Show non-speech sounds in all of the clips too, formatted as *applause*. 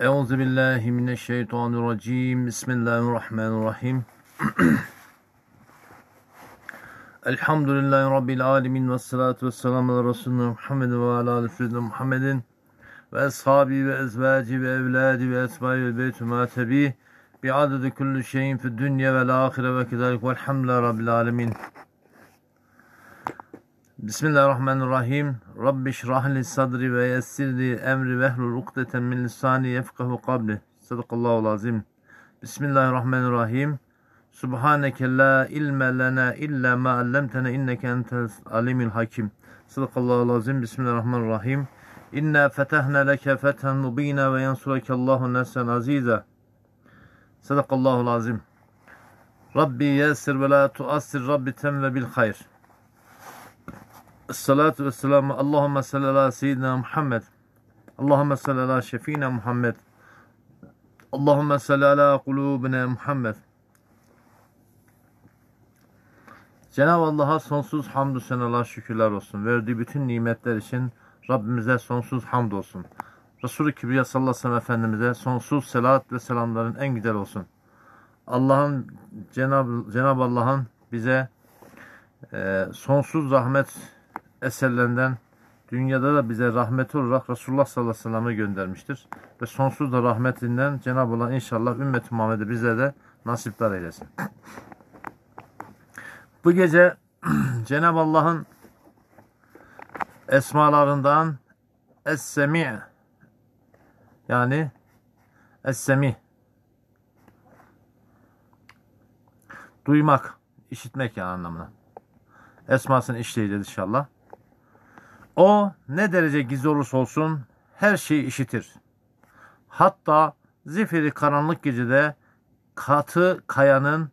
Euzu billahi mineşşeytanirracim. Bismillahirrahmanirrahim. *clears throat* Elhamdülillahi rabbil alamin ve salatu vesselamü ala resulina Muhammed ve ala ali seyyidina Muhammedin ve ashabi ve ezvaci ve evladi ve etbai ve beytü ma tebi bi adedi kulli şeyin fi dünya ve ahire ve kedalik velhamdülillahi rabbil alamin. Bismillahirrahmanirrahim. Rabbi şrahli sadri ve yessirli emri vehlul ukdeten min lisani yefkahu kabli. Sadakallahu lazim. Bismillahirrahmanirrahim. Subhaneke la ilme lena illa ma allemtene inneke entel alimil hakim. Sadakallahu lazim. Bismillahirrahmanirrahim. İnna fetehne leke fethen mubina ve yansureke Allahu nefsen azize. Sadakallahu lazim. Rabbi yesir ve la tuassir Rabbi ve bil hayr ve vesselamu Allahümme salli ala seyyidina Muhammed. Allahümme salli ala şefina Muhammed. Allahümme salli ala kulubine Muhammed. Cenab-ı Allah'a sonsuz hamdü senalar şükürler olsun. Verdiği bütün nimetler için Rabbimize sonsuz hamd olsun. Resul-i Kibriya sallallahu aleyhi ve sellem Efendimiz'e sonsuz selat ve selamların en güzel olsun. Allah'ın Cenab-ı Cenab, Allah'ın bize e, sonsuz zahmet eserlerinden dünyada da bize rahmeti olarak Resulullah sallallahu aleyhi ve sellem'i göndermiştir. Ve sonsuz da rahmetinden Cenab-ı Allah inşallah ümmet-i Muhammed'i bize de nasipler eylesin. Bu gece *clears throat* Cenab-ı Allah'ın esmalarından Es-Semi yani Es-Semi duymak, işitmek yani anlamına. Esmasını işleyeceğiz inşallah. O ne derece gizli olursa olsun her şeyi işitir. Hatta zifiri karanlık gecede katı kayanın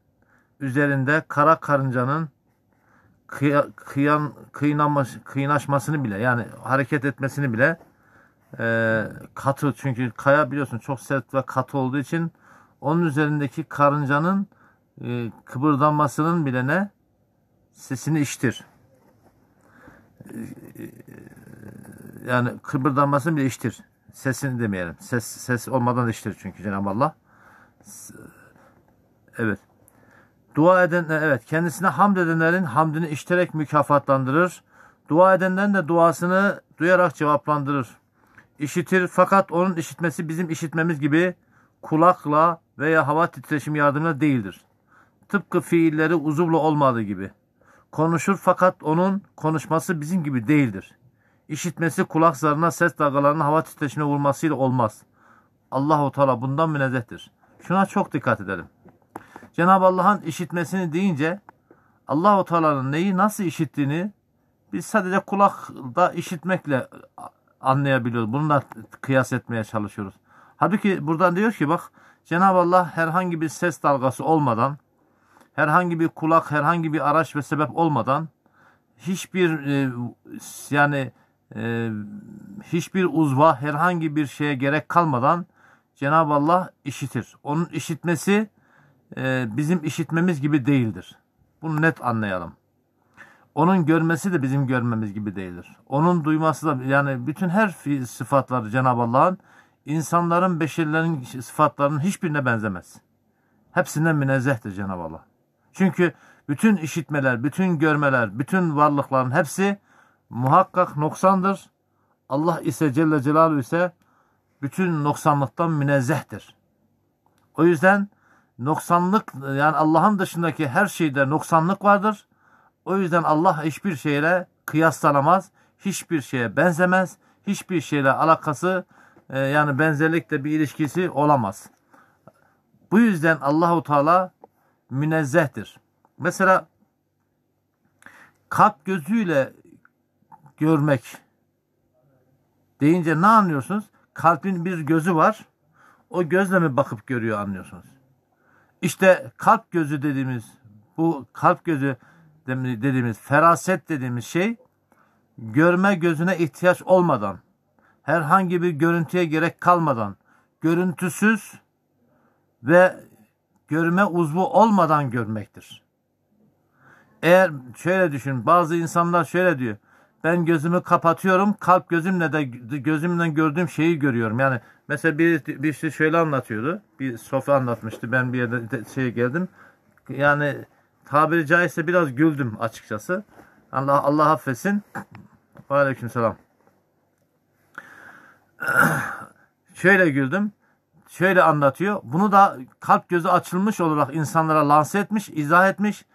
üzerinde kara karıncanın kıya, kıyan, kıynaş, kıynaşmasını bile yani hareket etmesini bile e, katı çünkü kaya biliyorsun çok sert ve katı olduğu için onun üzerindeki karıncanın e, kıpırdanmasının bile ne sesini iştir yani kıpırdanmasın bile iştir. Sesini demeyelim. Ses ses olmadan iştir çünkü Cenab-ı Allah. Evet. Dua eden evet kendisine hamd edenlerin hamdini işterek mükafatlandırır. Dua edenden de duasını duyarak cevaplandırır. İşitir fakat onun işitmesi bizim işitmemiz gibi kulakla veya hava titreşimi yardımıyla değildir. Tıpkı fiilleri uzuvla olmadığı gibi. Konuşur fakat onun konuşması bizim gibi değildir. İşitmesi kulak zarına ses dalgalarının hava titreşimine vurmasıyla olmaz. Allahu Teala bundan münezzehtir. Şuna çok dikkat edelim. Cenab-ı Allah'ın işitmesini deyince Allahu Teala'nın neyi nasıl işittiğini biz sadece kulakta işitmekle anlayabiliyoruz. Bununla kıyas etmeye çalışıyoruz. Halbuki buradan diyor ki bak Cenab-ı Allah herhangi bir ses dalgası olmadan herhangi bir kulak, herhangi bir araç ve sebep olmadan hiçbir e, yani e, hiçbir uzva, herhangi bir şeye gerek kalmadan Cenab-ı Allah işitir. Onun işitmesi e, bizim işitmemiz gibi değildir. Bunu net anlayalım. Onun görmesi de bizim görmemiz gibi değildir. Onun duyması da yani bütün her sıfatları Cenab-ı Allah'ın insanların, beşerlerin sıfatlarının hiçbirine benzemez. Hepsinden münezzehtir Cenab-ı Allah. Çünkü bütün işitmeler, bütün görmeler, bütün varlıkların hepsi muhakkak noksandır. Allah ise Celle Celaluhu ise bütün noksanlıktan münezzehtir. O yüzden noksanlık yani Allah'ın dışındaki her şeyde noksanlık vardır. O yüzden Allah hiçbir şeyle kıyaslanamaz, hiçbir şeye benzemez, hiçbir şeyle alakası e, yani benzerlikle bir ilişkisi olamaz. Bu yüzden Allahu Teala münezzehtir. Mesela kalp gözüyle görmek deyince ne anlıyorsunuz? Kalbin bir gözü var. O gözle mi bakıp görüyor anlıyorsunuz. İşte kalp gözü dediğimiz bu kalp gözü dediğimiz feraset dediğimiz şey görme gözüne ihtiyaç olmadan herhangi bir görüntüye gerek kalmadan görüntüsüz ve görme uzvu olmadan görmektir. Eğer şöyle düşün bazı insanlar şöyle diyor. Ben gözümü kapatıyorum kalp gözümle de gözümle gördüğüm şeyi görüyorum. Yani mesela bir, birisi şöyle anlatıyordu. Bir sofra anlatmıştı ben bir yerde şey geldim. Yani tabiri caizse biraz güldüm açıkçası. Allah Allah affetsin. Aleyküm selam. *clears throat* şöyle güldüm şöyle anlatıyor. Bunu da kalp gözü açılmış olarak insanlara lanse etmiş, izah etmiş.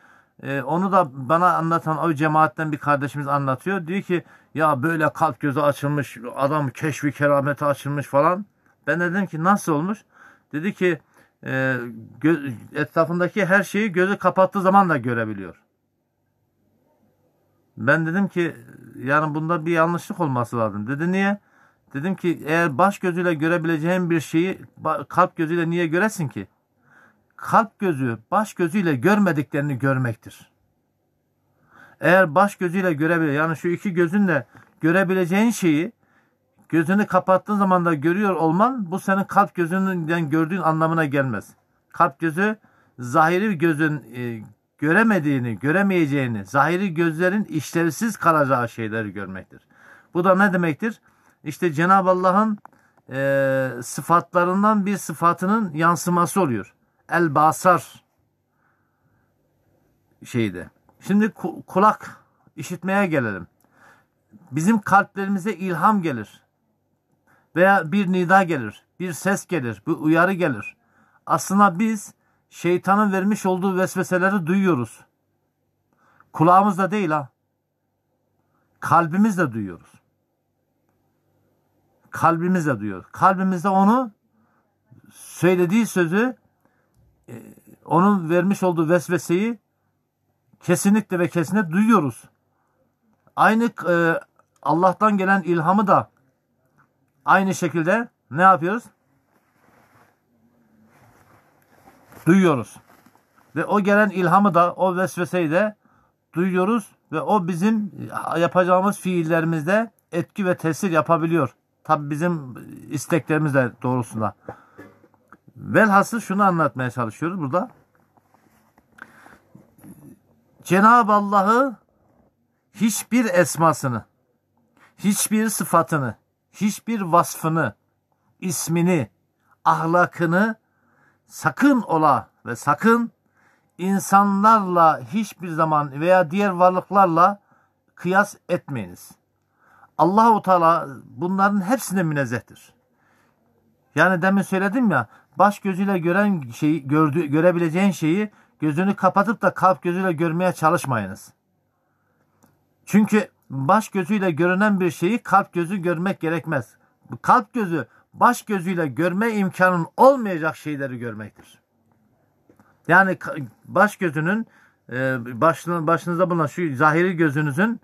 Ee, onu da bana anlatan o cemaatten bir kardeşimiz anlatıyor. Diyor ki ya böyle kalp gözü açılmış, adam keşfi kerameti açılmış falan. Ben dedim ki nasıl olmuş? Dedi ki e, ee, göz, etrafındaki her şeyi gözü kapattığı zaman da görebiliyor. Ben dedim ki yani bunda bir yanlışlık olması lazım. Dedi niye? Dedim ki eğer baş gözüyle görebileceğin bir şeyi kalp gözüyle niye göresin ki? Kalp gözü baş gözüyle görmediklerini görmektir. Eğer baş gözüyle görebilir yani şu iki gözünle görebileceğin şeyi gözünü kapattığın zaman da görüyor olman bu senin kalp gözünden gördüğün anlamına gelmez. Kalp gözü zahiri gözün e, göremediğini, göremeyeceğini, zahiri gözlerin işlevsiz kalacağı şeyleri görmektir. Bu da ne demektir? işte Cenab-ı Allah'ın e, sıfatlarından bir sıfatının yansıması oluyor. El basar şeyde. Şimdi kulak işitmeye gelelim. Bizim kalplerimize ilham gelir. Veya bir nida gelir, bir ses gelir, bir uyarı gelir. Aslında biz şeytanın vermiş olduğu vesveseleri duyuyoruz. Kulağımızda değil ha. Kalbimizle duyuyoruz kalbimizle duyuyoruz. Kalbimizde onu söylediği sözü e, onun vermiş olduğu vesveseyi kesinlikle ve kesinlikle duyuyoruz. Aynı e, Allah'tan gelen ilhamı da aynı şekilde ne yapıyoruz? Duyuyoruz. Ve o gelen ilhamı da o vesveseyi de duyuyoruz ve o bizim yapacağımız fiillerimizde etki ve tesir yapabiliyor. Tabi bizim isteklerimiz de doğrusuna. Velhasıl şunu anlatmaya çalışıyoruz burada. Cenab-ı Allah'ı hiçbir esmasını, hiçbir sıfatını, hiçbir vasfını, ismini, ahlakını sakın ola ve sakın insanlarla hiçbir zaman veya diğer varlıklarla kıyas etmeyiniz. Allahu Teala bunların hepsine münezzehtir. Yani demin söyledim ya baş gözüyle gören şeyi gördü, görebileceğin şeyi gözünü kapatıp da kalp gözüyle görmeye çalışmayınız. Çünkü baş gözüyle görünen bir şeyi kalp gözü görmek gerekmez. Kalp gözü baş gözüyle görme imkanın olmayacak şeyleri görmektir. Yani baş gözünün e, başınızda bulunan şu zahiri gözünüzün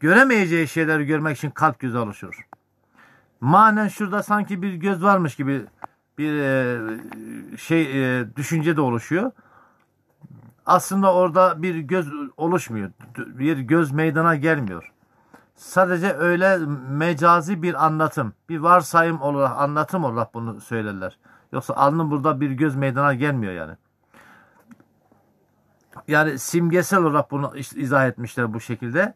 göremeyeceği şeyleri görmek için kalp gözü oluşur. Manen şurada sanki bir göz varmış gibi bir e, şey e, düşünce de oluşuyor. Aslında orada bir göz oluşmuyor. Bir göz meydana gelmiyor. Sadece öyle mecazi bir anlatım, bir varsayım olarak, anlatım olarak bunu söylerler. Yoksa alnın burada bir göz meydana gelmiyor yani. Yani simgesel olarak bunu izah etmişler bu şekilde.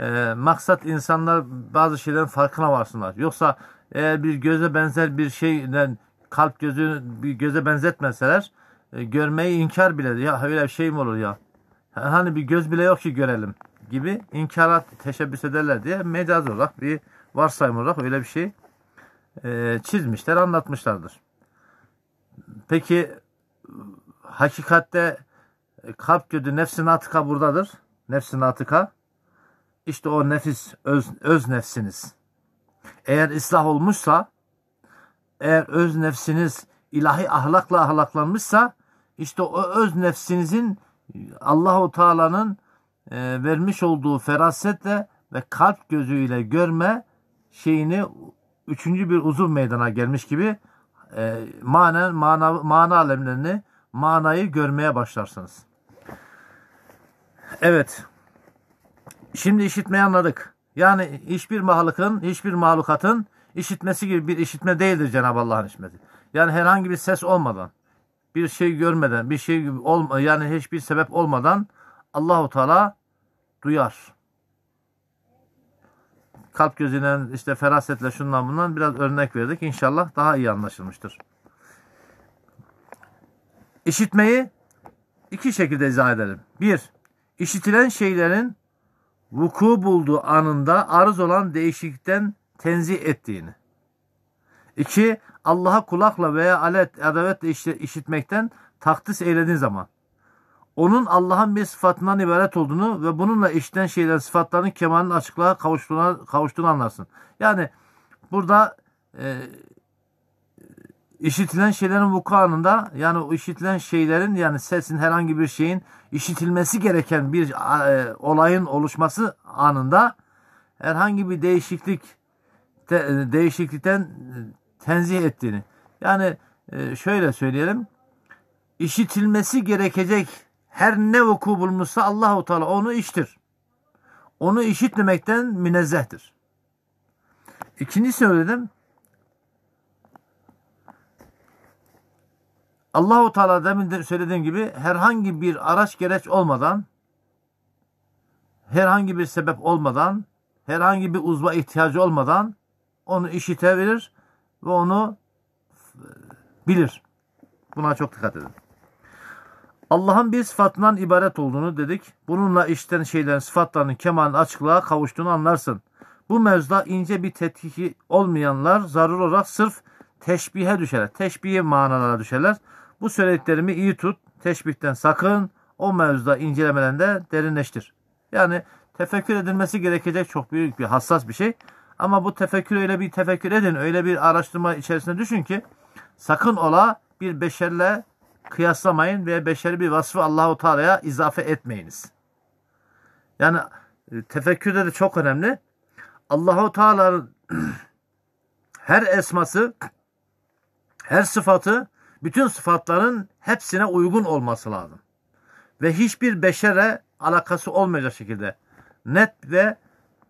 E, maksat insanlar bazı şeylerin farkına varsınlar. Yoksa eğer bir göze benzer bir şeyden kalp gözü, bir göze benzetmeseler e, görmeyi inkar bile ya öyle bir şey mi olur ya? Hani bir göz bile yok ki görelim gibi inkara teşebbüs ederler diye mecaz olarak bir varsayım olarak öyle bir şey e, çizmişler, anlatmışlardır. Peki hakikatte kalp gözü nefsin atıka buradadır. Nefsin atıka işte o nefis, öz, öz nefsiniz. Eğer ıslah olmuşsa, eğer öz nefsiniz ilahi ahlakla ahlaklanmışsa, işte o öz nefsinizin Allahu Teala'nın e, vermiş olduğu ferasetle ve kalp gözüyle görme şeyini üçüncü bir uzun meydana gelmiş gibi e, manen, mana, mana alemlerini, manayı görmeye başlarsınız. Evet. Şimdi işitmeyi anladık. Yani hiçbir mahlukun, hiçbir mahlukatın işitmesi gibi bir işitme değildir Cenab-ı Allah'ın işmesi. Yani herhangi bir ses olmadan, bir şey görmeden, bir şey gibi olma, yani hiçbir sebep olmadan Allahu Teala duyar. Kalp gözüyle işte ferasetle şundan bundan biraz örnek verdik. İnşallah daha iyi anlaşılmıştır. İşitmeyi iki şekilde izah edelim. Bir, işitilen şeylerin vuku bulduğu anında arız olan değişikten tenzih ettiğini. 2. Allah'a kulakla veya alet adavetle işitmekten takdis eylediğin zaman. Onun Allah'ın bir sıfatından ibaret olduğunu ve bununla işiten şeylerin sıfatlarının kemanın açıklığa kavuştuğunu kavuştuğunu anlarsın. Yani burada e, işitilen şeylerin vuku anında yani işitilen şeylerin yani sesin herhangi bir şeyin işitilmesi gereken bir e, olayın oluşması anında herhangi bir değişiklik te, e, değişiklikten tenzih ettiğini. Yani e, şöyle söyleyelim. işitilmesi gerekecek her ne vuku bulmuşsa Allahu Teala onu iştir. Onu işitmemekten münezzehtir. İkincisi söyledim. Allahu Teala demin de söylediğim gibi herhangi bir araç gereç olmadan herhangi bir sebep olmadan herhangi bir uzva ihtiyacı olmadan onu işitebilir ve onu e, bilir. Buna çok dikkat edin. Allah'ın bir sıfatından ibaret olduğunu dedik. Bununla işten şeylerin sıfatlarının kemalin açıklığa kavuştuğunu anlarsın. Bu mevzuda ince bir tetkiki olmayanlar zarur olarak sırf teşbihe düşerler. Teşbihe manalara düşerler. Bu söylediklerimi iyi tut, teşbihten sakın, o mevzuda incelemelerinde derinleştir. Yani tefekkür edilmesi gerekecek çok büyük bir hassas bir şey. Ama bu tefekkür öyle bir tefekkür edin, öyle bir araştırma içerisine düşün ki sakın ola bir beşerle kıyaslamayın ve beşeri bir vasfı Allahu Teala'ya izafe etmeyiniz. Yani e, tefekkürde de çok önemli. Allahu Teala'nın *clears throat* her esması, her sıfatı bütün sıfatların hepsine uygun olması lazım. Ve hiçbir beşere alakası olmayacak şekilde net ve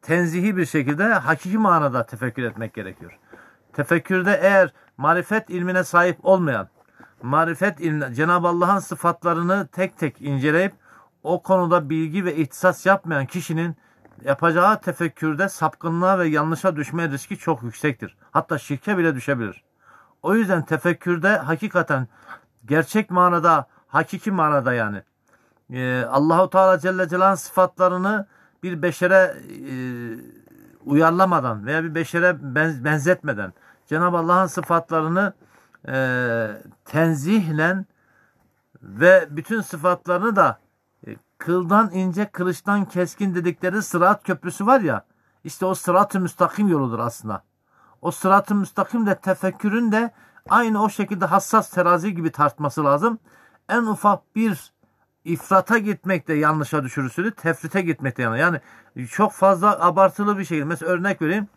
tenzihi bir şekilde hakiki manada tefekkür etmek gerekiyor. Tefekkürde eğer marifet ilmine sahip olmayan, marifet ilmine Cenab-ı Allah'ın sıfatlarını tek tek inceleyip o konuda bilgi ve ihtisas yapmayan kişinin yapacağı tefekkürde sapkınlığa ve yanlışa düşme riski çok yüksektir. Hatta şirke bile düşebilir. O yüzden tefekkürde hakikaten gerçek manada, hakiki manada yani e, Allahu Teala Celle Celal'ın sıfatlarını bir beşere e, uyarlamadan veya bir beşere benzetmeden Cenab-ı Allah'ın sıfatlarını e, tenzihle ve bütün sıfatlarını da e, kıldan ince kılıçtan keskin dedikleri sırat köprüsü var ya işte o sırat-ı müstakim yoludur aslında. O sırat-ı müstakim de tefekkürün de aynı o şekilde hassas terazi gibi tartması lazım. En ufak bir ifrata gitmek de yanlışa düşürürsünü, tefrite gitmek de yanlış. Yani çok fazla abartılı bir şey. Mesela örnek vereyim.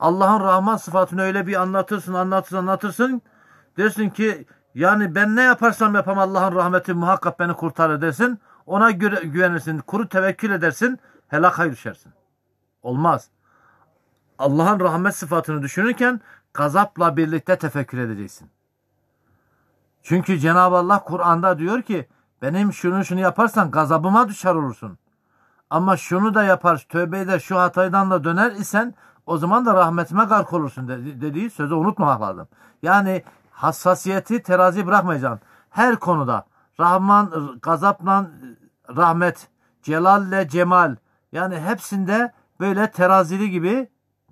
Allah'ın rahman sıfatını öyle bir anlatırsın, anlatırsın, anlatırsın. Dersin ki yani ben ne yaparsam yapam Allah'ın rahmeti muhakkak beni kurtarır dersin. Ona güvenirsin. Kuru tevekkül edersin. Helaka düşersin. Olmaz. Allah'ın rahmet sıfatını düşünürken gazapla birlikte tefekkür edeceksin. Çünkü Cenab-ı Allah Kur'an'da diyor ki benim şunu şunu yaparsan gazabıma düşer olursun. Ama şunu da yapar tövbe eder şu hataydan da döner isen o zaman da rahmetime gark olursun dediği sözü unutmamak lazım. Yani hassasiyeti terazi bırakmayacaksın. Her konuda Rahman gazapla rahmet, celalle cemal yani hepsinde böyle terazili gibi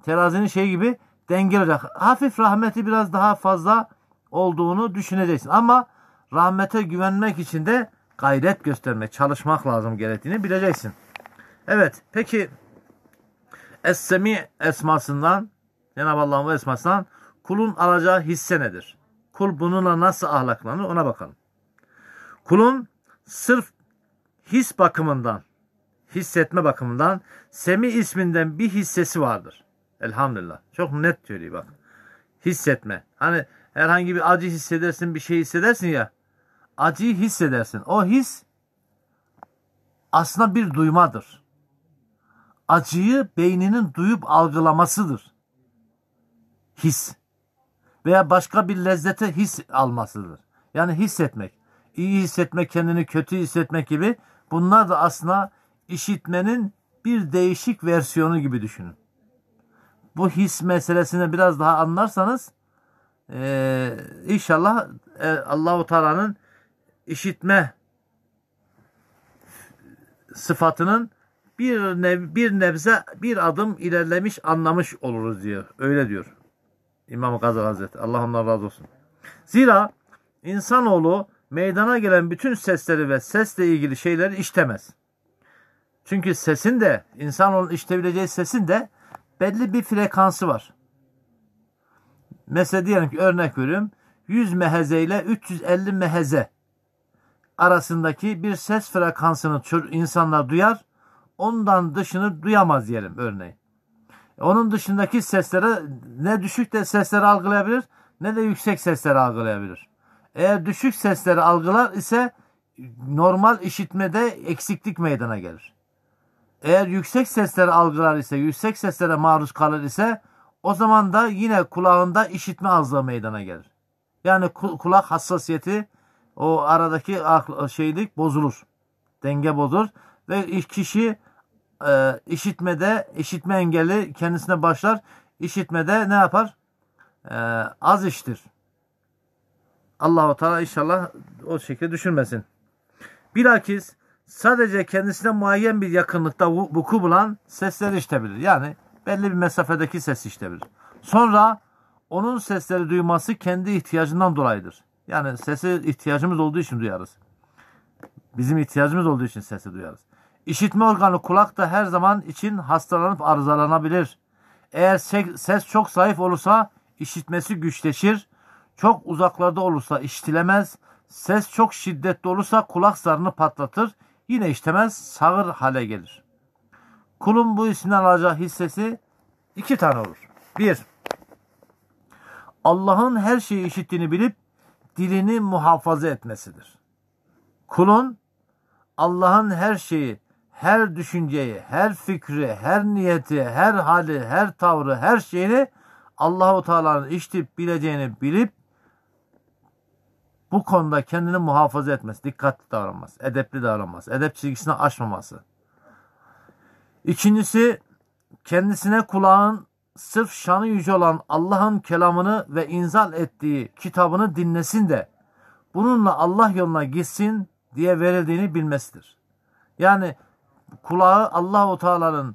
terazinin şey gibi dengelecek. Hafif rahmeti biraz daha fazla olduğunu düşüneceksin. Ama rahmete güvenmek için de gayret göstermek, çalışmak lazım gerektiğini bileceksin. Evet, peki es esmasından, Cenab-ı Allah'ın esmasından kulun alacağı hisse nedir? Kul bununla nasıl ahlaklanır ona bakalım. Kulun sırf his bakımından, hissetme bakımından Semi isminden bir hissesi vardır. Elhamdülillah. Çok net söylüyor bak. Hissetme. Hani herhangi bir acı hissedersin, bir şey hissedersin ya. Acıyı hissedersin. O his aslında bir duymadır. Acıyı beyninin duyup algılamasıdır. His. Veya başka bir lezzete his almasıdır. Yani hissetmek. İyi hissetmek, kendini kötü hissetmek gibi bunlar da aslında işitmenin bir değişik versiyonu gibi düşünün bu his meselesini biraz daha anlarsanız e, inşallah e, Allahu Teala'nın işitme sıfatının bir nev, bir nebze bir adım ilerlemiş anlamış oluruz diyor. Öyle diyor İmam Gazali Hazreti Allah ondan razı olsun. Zira insanoğlu meydana gelen bütün sesleri ve sesle ilgili şeyleri işitemez. Çünkü sesin de insanoğlunun işitebileceği sesin de belli bir frekansı var. Mesela diyelim ki örnek veriyorum. 100 meheze ile 350 meheze arasındaki bir ses frekansını insanlar duyar. Ondan dışını duyamaz diyelim örneğin. E, onun dışındaki seslere ne düşük de sesleri algılayabilir ne de yüksek sesleri algılayabilir. Eğer düşük sesleri algılar ise normal işitmede eksiklik meydana gelir. Eğer yüksek sesler algılar ise, yüksek seslere maruz kalır ise o zaman da yine kulağında işitme azlığı meydana gelir. Yani kulak hassasiyeti o aradaki şeylik bozulur. Denge bozulur ve kişi e, işitmede işitme engeli kendisine başlar. İşitmede ne yapar? E, az iştir. Allahu Teala inşallah o şekilde düşünmesin. Bilakis sadece kendisine muayyen bir yakınlıkta vuku bulan sesleri işitebilir. Yani belli bir mesafedeki ses işitebilir. Sonra onun sesleri duyması kendi ihtiyacından dolayıdır. Yani sesi ihtiyacımız olduğu için duyarız. Bizim ihtiyacımız olduğu için sesi duyarız. İşitme organı kulak da her zaman için hastalanıp arızalanabilir. Eğer ses çok zayıf olursa işitmesi güçleşir. Çok uzaklarda olursa işitilemez. Ses çok şiddetli olursa kulak zarını patlatır yine işlemez, sağır hale gelir. Kulun bu işinden alacağı hissesi iki tane olur. Bir, Allah'ın her şeyi işittiğini bilip dilini muhafaza etmesidir. Kulun Allah'ın her şeyi, her düşünceyi, her fikri, her niyeti, her hali, her tavrı, her şeyini Allahu Teala'nın işitip bileceğini bilip bu konuda kendini muhafaza etmesi, dikkatli davranması, edepli davranması, edep çizgisini aşmaması. İkincisi kendisine kulağın sırf şanı yüce olan Allah'ın kelamını ve inzal ettiği kitabını dinlesin de bununla Allah yoluna gitsin diye verildiğini bilmesidir. Yani kulağı Allahu Teala'nın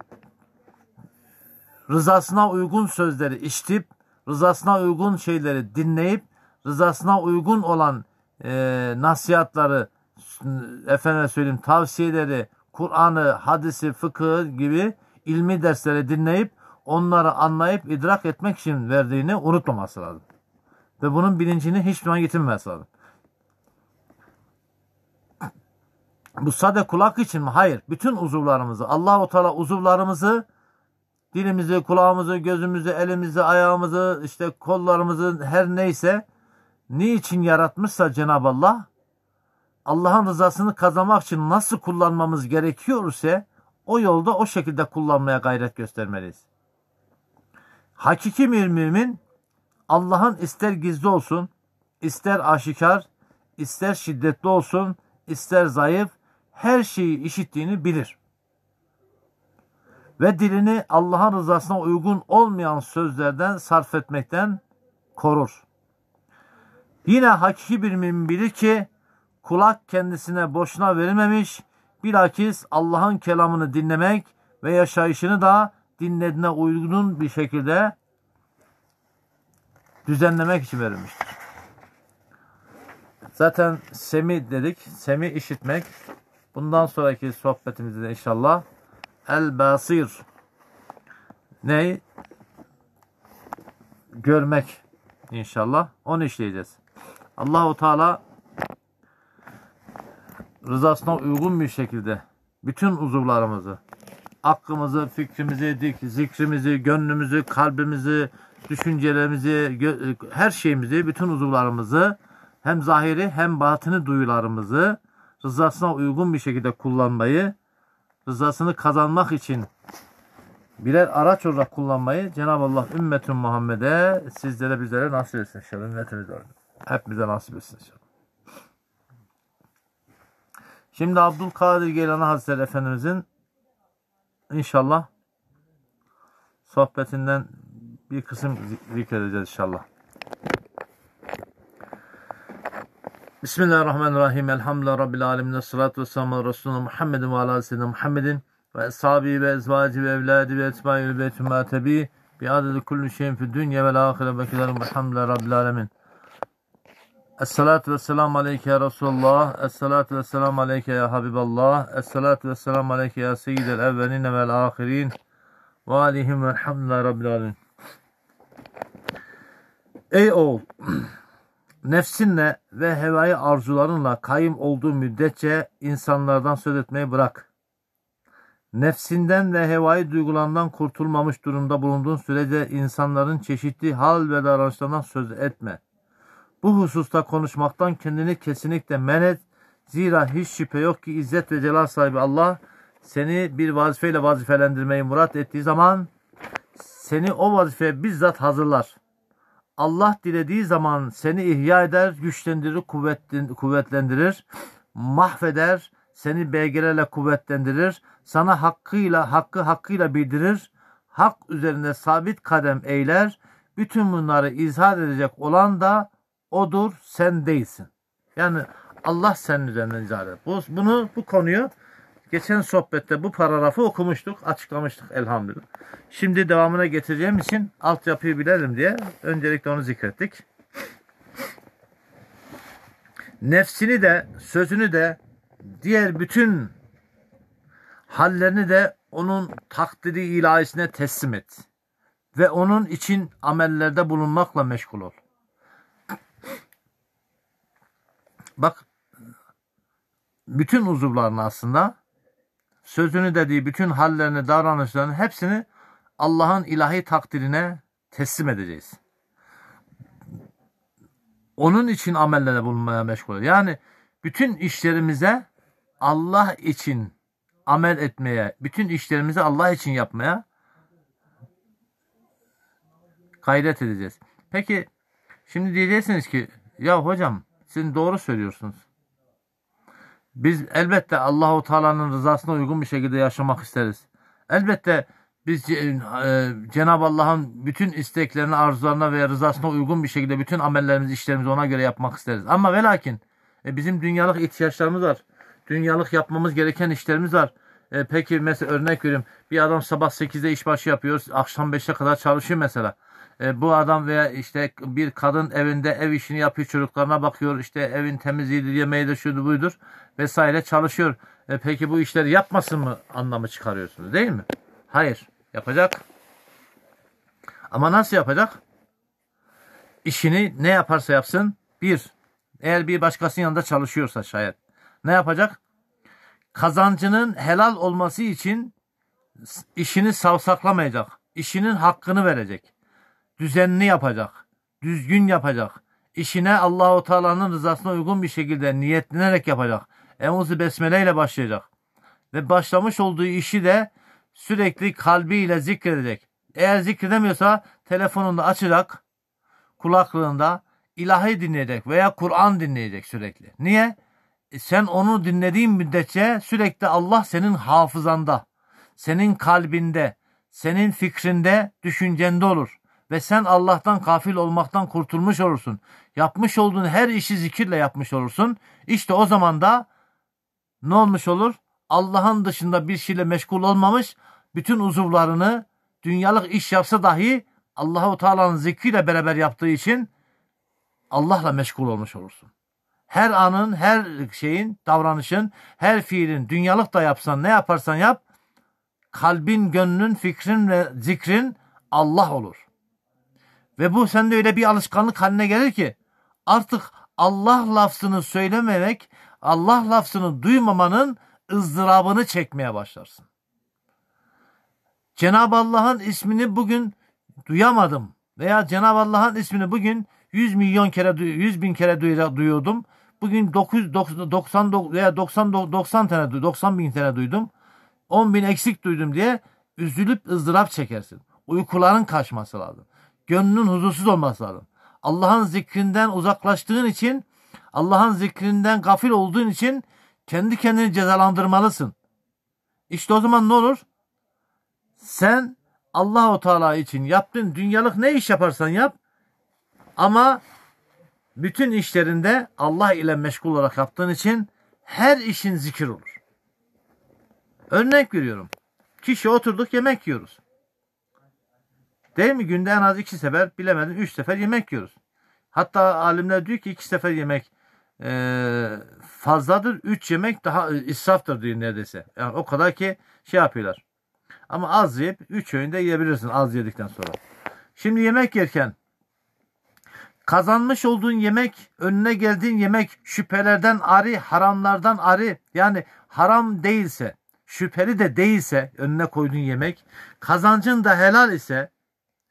rızasına uygun sözleri işitip, rızasına uygun şeyleri dinleyip rızasına uygun olan e, nasihatları efendim söyleyeyim tavsiyeleri Kur'an'ı, hadisi, fıkıh gibi ilmi dersleri dinleyip onları anlayıp idrak etmek için verdiğini unutmaması lazım. Ve bunun bilincini hiçbir zaman yitirmemesi lazım. Bu sade kulak için mi? Hayır. Bütün uzuvlarımızı, Allah-u Teala uzuvlarımızı dilimizi, kulağımızı, gözümüzü, elimizi, ayağımızı, işte kollarımızı her neyse niçin yaratmışsa Cenab-ı Allah Allah'ın rızasını kazanmak için nasıl kullanmamız gerekiyor ise o yolda o şekilde kullanmaya gayret göstermeliyiz. Hakiki bir mümin Allah'ın ister gizli olsun, ister aşikar, ister şiddetli olsun, ister zayıf, her şeyi işittiğini bilir. Ve dilini Allah'ın rızasına uygun olmayan sözlerden sarf etmekten korur. Yine hakiki bir mümin ki kulak kendisine boşuna verilmemiş bilakis Allah'ın kelamını dinlemek ve yaşayışını da dinlediğine uygun bir şekilde düzenlemek için verilmiştir. Zaten semi dedik. Semi işitmek. Bundan sonraki sohbetimizde inşallah el basir ney görmek inşallah onu işleyeceğiz. Allahu Teala rızasına uygun bir şekilde bütün uzuvlarımızı, aklımızı, fikrimizi, zikrimizi, gönlümüzü, kalbimizi, düşüncelerimizi, her şeyimizi, bütün uzuvlarımızı hem zahiri hem batını duyularımızı rızasına uygun bir şekilde kullanmayı, rızasını kazanmak için birer araç olarak kullanmayı Cenab-ı Allah ümmetin Muhammed'e sizlere bizlere nasip etsin. Şöyle ümmetimiz var. Hepimize nasip etsin inşallah. Şimdi Abdülkadir Geylani Hazretleri Efendimizin inşallah sohbetinden bir kısım zikredeceğiz inşallah. Bismillahirrahmanirrahim. Elhamdülillah Rabbil alemin. Esselatu vesselamu Resulüne Muhammedin ve ala seyyidina Muhammedin ve ashabi ve ezvacı ve evladi ve etbai ve beytü matebi bi adedi kullu şeyin fi dünya ve ahire ve kilerim. Elhamdülillah Rabbil alemin. Esselatu ve selamu aleyke ya Resulallah. Esselatu ve selamu aleyke ya Habiballah. Esselatu ve selamu aleyke ya Seyyidel evveline vel ahirin. Ve alihim velhamdülillahi rabbil alemin. Ey oğul! *clears throat* Nefsinle ve hevai arzularınla kayım olduğu müddetçe insanlardan söz etmeyi bırak. Nefsinden ve hevai duygulandan kurtulmamış durumda bulunduğun sürece insanların çeşitli hal ve davranışlarından söz etme.'' Bu hususta konuşmaktan kendini kesinlikle men et. Zira hiç şüphe yok ki izzet ve celal sahibi Allah seni bir vazifeyle vazifelendirmeyi murat ettiği zaman seni o vazifeye bizzat hazırlar. Allah dilediği zaman seni ihya eder, güçlendirir, kuvvetlendirir, mahveder, seni belgelerle kuvvetlendirir, sana hakkıyla, hakkı hakkıyla bildirir, hak üzerinde sabit kadem eyler. Bütün bunları izah edecek olan da Odur sen değilsin. Yani Allah senin üzerinde izah Bu, bunu bu konuyu geçen sohbette bu paragrafı okumuştuk, açıklamıştık elhamdülillah. Şimdi devamına getireceğim için altyapıyı bilelim diye öncelikle onu zikrettik. Nefsini de, sözünü de, diğer bütün hallerini de onun takdiri ilahisine teslim et. Ve onun için amellerde bulunmakla meşgul ol. bak bütün uzuvlarını aslında sözünü dediği bütün hallerini, davranışlarını hepsini Allah'ın ilahi takdirine teslim edeceğiz. Onun için amellere bulunmaya meşgul. Yani bütün işlerimize Allah için amel etmeye, bütün işlerimizi Allah için yapmaya gayret edeceğiz. Peki şimdi diyeceksiniz ki ya hocam sizin doğru söylüyorsunuz. Biz elbette Allahu Teala'nın rızasına uygun bir şekilde yaşamak isteriz. Elbette biz e, Cenab-ı Allah'ın bütün isteklerine, arzularına ve rızasına uygun bir şekilde bütün amellerimizi, işlerimizi ona göre yapmak isteriz. Ama velakin e, bizim dünyalık ihtiyaçlarımız var. Dünyalık yapmamız gereken işlerimiz var. E, peki mesela örnek vereyim. Bir adam sabah 8'de iş başı yapıyor. Akşam 5'e kadar çalışıyor mesela. E, bu adam veya işte bir kadın evinde ev işini yapıyor, çocuklarına bakıyor, işte evin temizliği, yemeği de şudur buydur vesaire çalışıyor. E, peki bu işleri yapmasın mı anlamı çıkarıyorsunuz değil mi? Hayır, yapacak. Ama nasıl yapacak? İşini ne yaparsa yapsın, bir, eğer bir başkasının yanında çalışıyorsa şayet, ne yapacak? Kazancının helal olması için işini savsaklamayacak, işinin hakkını verecek düzenli yapacak, düzgün yapacak, işine Allahu Teala'nın rızasına uygun bir şekilde niyetlenerek yapacak. Emuzu Besmele ile başlayacak. Ve başlamış olduğu işi de sürekli kalbiyle zikredecek. Eğer zikredemiyorsa telefonunu açacak, kulaklığında ilahi dinleyecek veya Kur'an dinleyecek sürekli. Niye? E sen onu dinlediğin müddetçe sürekli Allah senin hafızanda, senin kalbinde, senin fikrinde, düşüncende olur ve sen Allah'tan kafil olmaktan kurtulmuş olursun. Yapmış olduğun her işi zikirle yapmış olursun. İşte o zaman da ne olmuş olur? Allah'ın dışında bir şeyle meşgul olmamış, bütün uzuvlarını dünyalık iş yapsa dahi Allahu Teala'nın zikriyle beraber yaptığı için Allah'la meşgul olmuş olursun. Her anın, her şeyin, davranışın, her fiilin, dünyalık da yapsan, ne yaparsan yap, kalbin, gönlün, fikrin ve zikrin Allah olur. Ve bu sende öyle bir alışkanlık haline gelir ki artık Allah lafzını söylememek, Allah lafzını duymamanın ızdırabını çekmeye başlarsın. Cenab-ı Allah'ın ismini bugün duyamadım veya Cenab-ı Allah'ın ismini bugün 100 milyon kere 100 bin kere duyuyordum. Bugün 9, 90 veya 90 90 tane 90 bin tane duydum. 10 bin eksik duydum diye üzülüp ızdırap çekersin. Uykuların kaçması lazım gönlünün huzursuz olması lazım. Allah'ın zikrinden uzaklaştığın için, Allah'ın zikrinden gafil olduğun için kendi kendini cezalandırmalısın. İşte o zaman ne olur? Sen Allahu Teala için yaptığın dünyalık ne iş yaparsan yap ama bütün işlerinde Allah ile meşgul olarak yaptığın için her işin zikir olur. Örnek veriyorum. Kişi oturduk yemek yiyoruz. Değil mi? Günde en az iki sefer bilemedin üç sefer yemek yiyoruz. Hatta alimler diyor ki iki sefer yemek e, fazladır. Üç yemek daha e, israftır diyor neredeyse. Yani o kadar ki şey yapıyorlar. Ama az yiyip üç öğünde yiyebilirsin az yedikten sonra. Şimdi yemek yerken kazanmış olduğun yemek, önüne geldiğin yemek şüphelerden arı haramlardan arı yani haram değilse, şüpheli de değilse önüne koyduğun yemek, kazancın da helal ise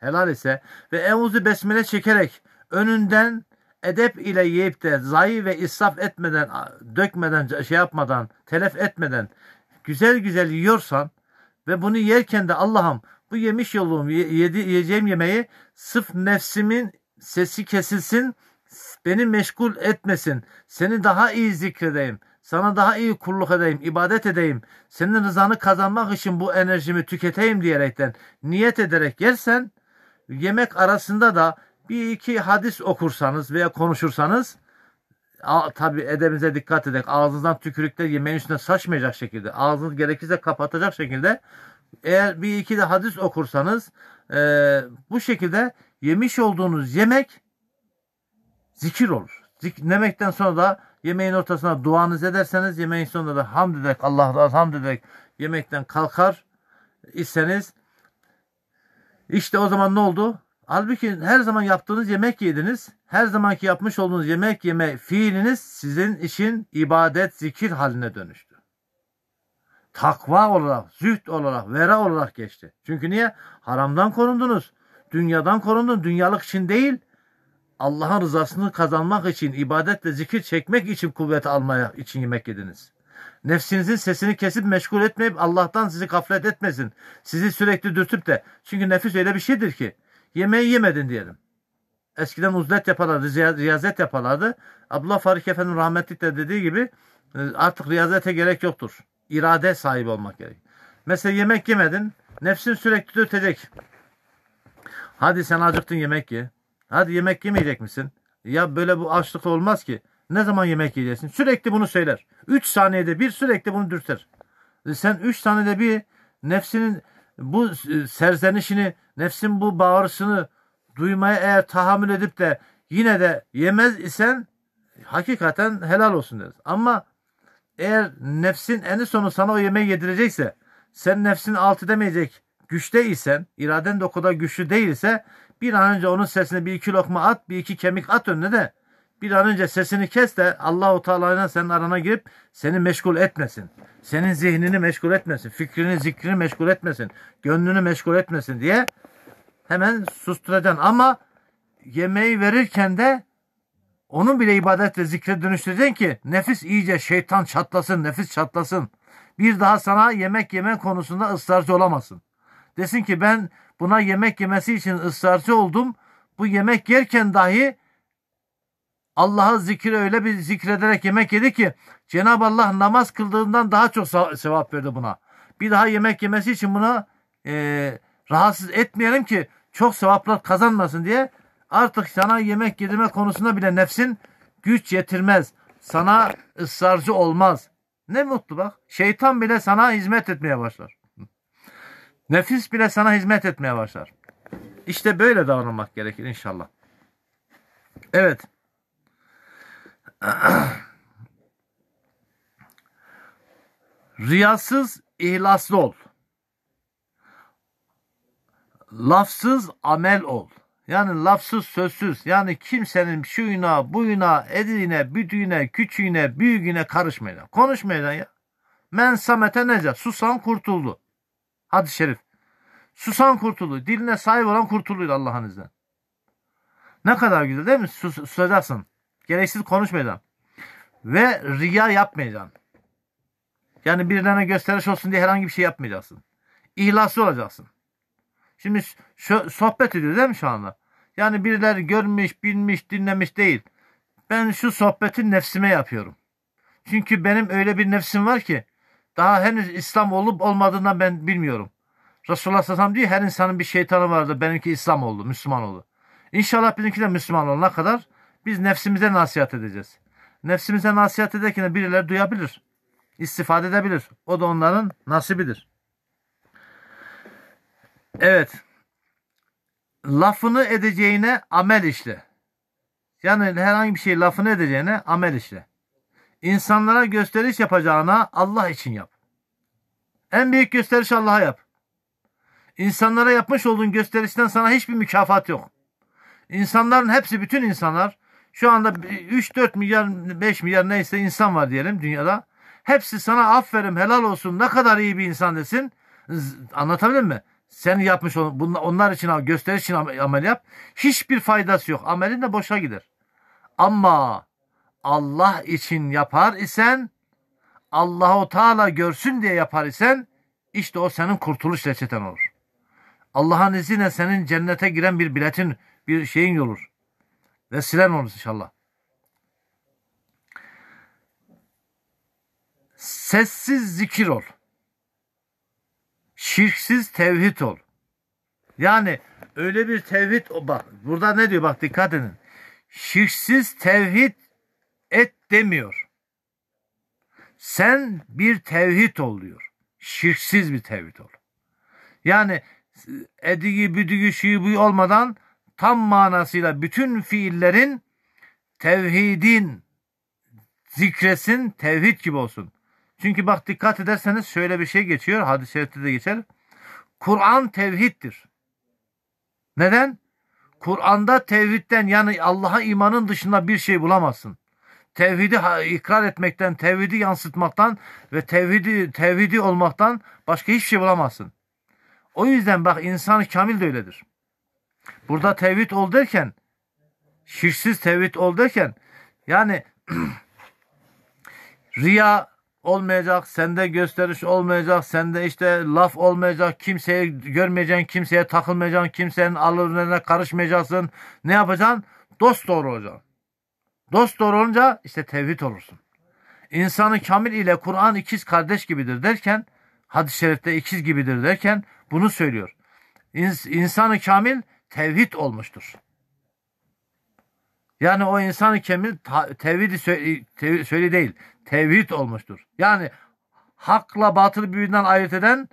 helal ise ve evuzu besmele çekerek önünden edep ile yiyip de zayi ve israf etmeden, dökmeden, şey yapmadan, telef etmeden güzel güzel yiyorsan ve bunu yerken de Allah'ım bu yemiş yolum yedi, yiyeceğim yemeği sırf nefsimin sesi kesilsin, beni meşgul etmesin, seni daha iyi zikredeyim.'' sana daha iyi kulluk edeyim, ibadet edeyim, senin rızanı kazanmak için bu enerjimi tüketeyim diyerekten, niyet ederek yersen yemek arasında da bir iki hadis okursanız veya konuşursanız tabi edebinize dikkat edin. Ağzınızdan tükürükler yemeğin üstüne saçmayacak şekilde ağzınız gerekirse kapatacak şekilde eğer bir iki de hadis okursanız e, bu şekilde yemiş olduğunuz yemek zikir olur. Zik yemekten sonra da yemeğin ortasına duanız ederseniz yemeğin sonunda da hamd ederek Allah'a hamd ederek yemekten kalkar iseniz işte o zaman ne oldu? Halbuki her zaman yaptığınız yemek yediniz. Her zamanki yapmış olduğunuz yemek yeme fiiliniz sizin için ibadet, zikir haline dönüştü. Takva olarak, züht olarak, vera olarak geçti. Çünkü niye? Haramdan korundunuz. Dünyadan korundunuz. Dünyalık için değil, Allah'ın rızasını kazanmak için, ibadetle zikir çekmek için kuvvet almaya için yemek yediniz. Nefsinizin sesini kesip meşgul etmeyip Allah'tan sizi gaflet etmesin. Sizi sürekli dürtüp de. Çünkü nefis öyle bir şeydir ki. Yemeği yemedin diyelim. Eskiden uzlet yaparlardı, riyazet yaparlardı. Abdullah Farik Efendi rahmetli de dediği gibi e, artık riyazete gerek yoktur. İrade sahibi olmak gerek. Mesela yemek yemedin. Nefsin sürekli dürtecek. Hadi sen acıktın yemek ye. Hadi yemek yemeyecek misin? Ya böyle bu açlık olmaz ki. Ne zaman yemek yiyeceksin? Sürekli bunu söyler. 3 saniyede bir sürekli bunu dürter. E, sen 3 saniyede bir nefsinin bu e, serzenişini, nefsin bu bağırışını duymaya eğer tahammül edip de yine de yemez isen hakikaten helal olsun deriz. Ama eğer nefsin en sonu sana o yemeği yedirecekse, sen nefsin alt edemeyecek güçte isen, iraden de o kadar güçlü değilse bir an önce onun sesine bir iki lokma at, bir iki kemik at önüne de bir an önce sesini kes de Allahu Teala'yla senin arana girip seni meşgul etmesin. Senin zihnini meşgul etmesin. Fikrini, zikrini meşgul etmesin. Gönlünü meşgul etmesin diye hemen susturacaksın. Ama yemeği verirken de onu bile ibadetle zikre dönüştüreceksin ki nefis iyice şeytan çatlasın, nefis çatlasın. Bir daha sana yemek yeme konusunda ısrarcı olamasın. Desin ki ben buna yemek yemesi için ısrarcı oldum. Bu yemek yerken dahi Allah'a zikir öyle bir zikrederek yemek yedi ki Cenab-ı Allah namaz kıldığından daha çok sevap verdi buna. Bir daha yemek yemesi için buna e, rahatsız etmeyelim ki çok sevaplar kazanmasın diye artık sana yemek yedirme konusunda bile nefsin güç yetirmez. Sana ısrarcı olmaz. Ne mutlu bak. Şeytan bile sana hizmet etmeye başlar. Nefis bile sana hizmet etmeye başlar. İşte böyle davranmak gerekir inşallah. Evet. *clears throat* Riyasız ihlaslı ol. Lafsız amel ol. Yani lafsız sözsüz. Yani kimsenin şu bu buyuna, edine, büdüğüne, küçüğüne, büyüğüne karışmayacaksın. Konuşmayacaksın ya. Men samete nece? Susan kurtuldu. hadis şerif. Susan kurtuldu. Diline sahip olan kurtuluyor Allah'ın izniyle. Ne kadar güzel değil mi? Sus, susacaksın. Gereksiz konuşmayacaksın. Ve riya yapmayacaksın. Yani birilerine gösteriş olsun diye herhangi bir şey yapmayacaksın. İhlaslı olacaksın. Şimdi şu sohbet ediyoruz değil mi şu anda? Yani birileri görmüş, bilmiş, dinlemiş değil. Ben şu sohbeti nefsime yapıyorum. Çünkü benim öyle bir nefsim var ki daha henüz İslam olup olmadığından ben bilmiyorum. Resulullah sallallahu diyor her insanın bir şeytanı vardır. Benimki İslam oldu, Müslüman oldu. İnşallah bizimki de Müslüman olana kadar biz nefsimize nasihat edeceğiz. Nefsimize nasihat ederken birileri duyabilir. istifade edebilir. O da onların nasibidir. Evet. Lafını edeceğine amel işle. Yani herhangi bir şey lafını edeceğine amel işle. İnsanlara gösteriş yapacağına Allah için yap. En büyük gösteriş Allah'a yap. İnsanlara yapmış olduğun gösterişten sana hiçbir mükafat yok. İnsanların hepsi, bütün insanlar şu anda 3-4 milyar 5 milyar neyse insan var diyelim dünyada. Hepsi sana aferin helal olsun ne kadar iyi bir insan desin. Anlatabildim mi? Sen yapmış onlar için gösteriş için amel yap. Hiçbir faydası yok. Amelin de boşa gider. Ama Allah için yapar isen Allahu Teala görsün diye yapar isen işte o senin kurtuluş reçeten olur. Allah'ın izniyle senin cennete giren bir biletin, bir şeyin olur ve silen silenmemiz inşallah. Sessiz zikir ol. Şirksiz tevhid ol. Yani öyle bir tevhid bak burada ne diyor bak dikkat edin. Şirksiz tevhid et demiyor. Sen bir tevhid ol diyor. Şirksiz bir tevhid ol. Yani edigi büdügü şuyu buyu olmadan tam manasıyla bütün fiillerin tevhidin zikresin tevhid gibi olsun. Çünkü bak dikkat ederseniz şöyle bir şey geçiyor. Hadis-i şerifte de geçer. Kur'an tevhiddir. Neden? Kur'an'da tevhidden yani Allah'a imanın dışında bir şey bulamazsın. Tevhidi ikrar etmekten, tevhidi yansıtmaktan ve tevhidi tevhidi olmaktan başka hiçbir şey bulamazsın. O yüzden bak insan kamil de öyledir. Burada tevhid ol derken şirksiz tevhid ol derken yani *clears throat* riya olmayacak, sende gösteriş olmayacak, sende işte laf olmayacak, kimseyi görmeyeceksin, kimseye takılmayacaksın, kimsenin alırlarına karışmayacaksın. Ne yapacaksın? Dost doğru olacaksın. Dost doğru olunca işte tevhid olursun. İnsanı kamil ile Kur'an ikiz kardeş gibidir derken, hadis-i şerifte ikiz gibidir derken bunu söylüyor. İnsanı kamil tevhid olmuştur. Yani o insanı kemil tevhidi söyle, tevhid, söyle değil, tevhid olmuştur. Yani hakla batılı birbirinden ayırt eden,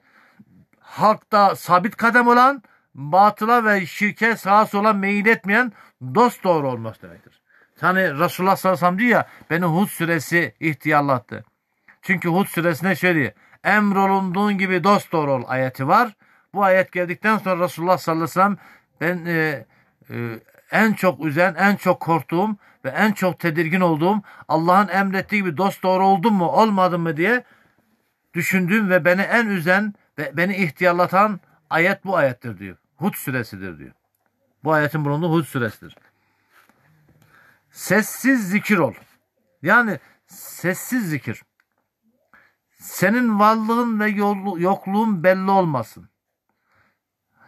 halkta sabit kadem olan, batıla ve şirke sağa sola meyil etmeyen dost doğru olması demektir. Yani Resulullah sallallahu aleyhi ve sellem diyor ya, beni Hud suresi ihtiyarlattı. Çünkü Hud suresinde şöyle diyor, emrolunduğun gibi dost doğru ol ayeti var. Bu ayet geldikten sonra Resulullah sallallahu aleyhi ve sellem ben e, e, en çok üzen, en çok korktuğum ve en çok tedirgin olduğum Allah'ın emrettiği gibi dost doğru oldum mu, olmadım mı diye düşündüğüm ve beni en üzen ve beni ihtiyarlatan ayet bu ayettir diyor. Hud suresidir diyor. Bu ayetin bulunduğu Hud suresidir. Sessiz zikir ol. Yani sessiz zikir. Senin varlığın ve yokluğun belli olmasın.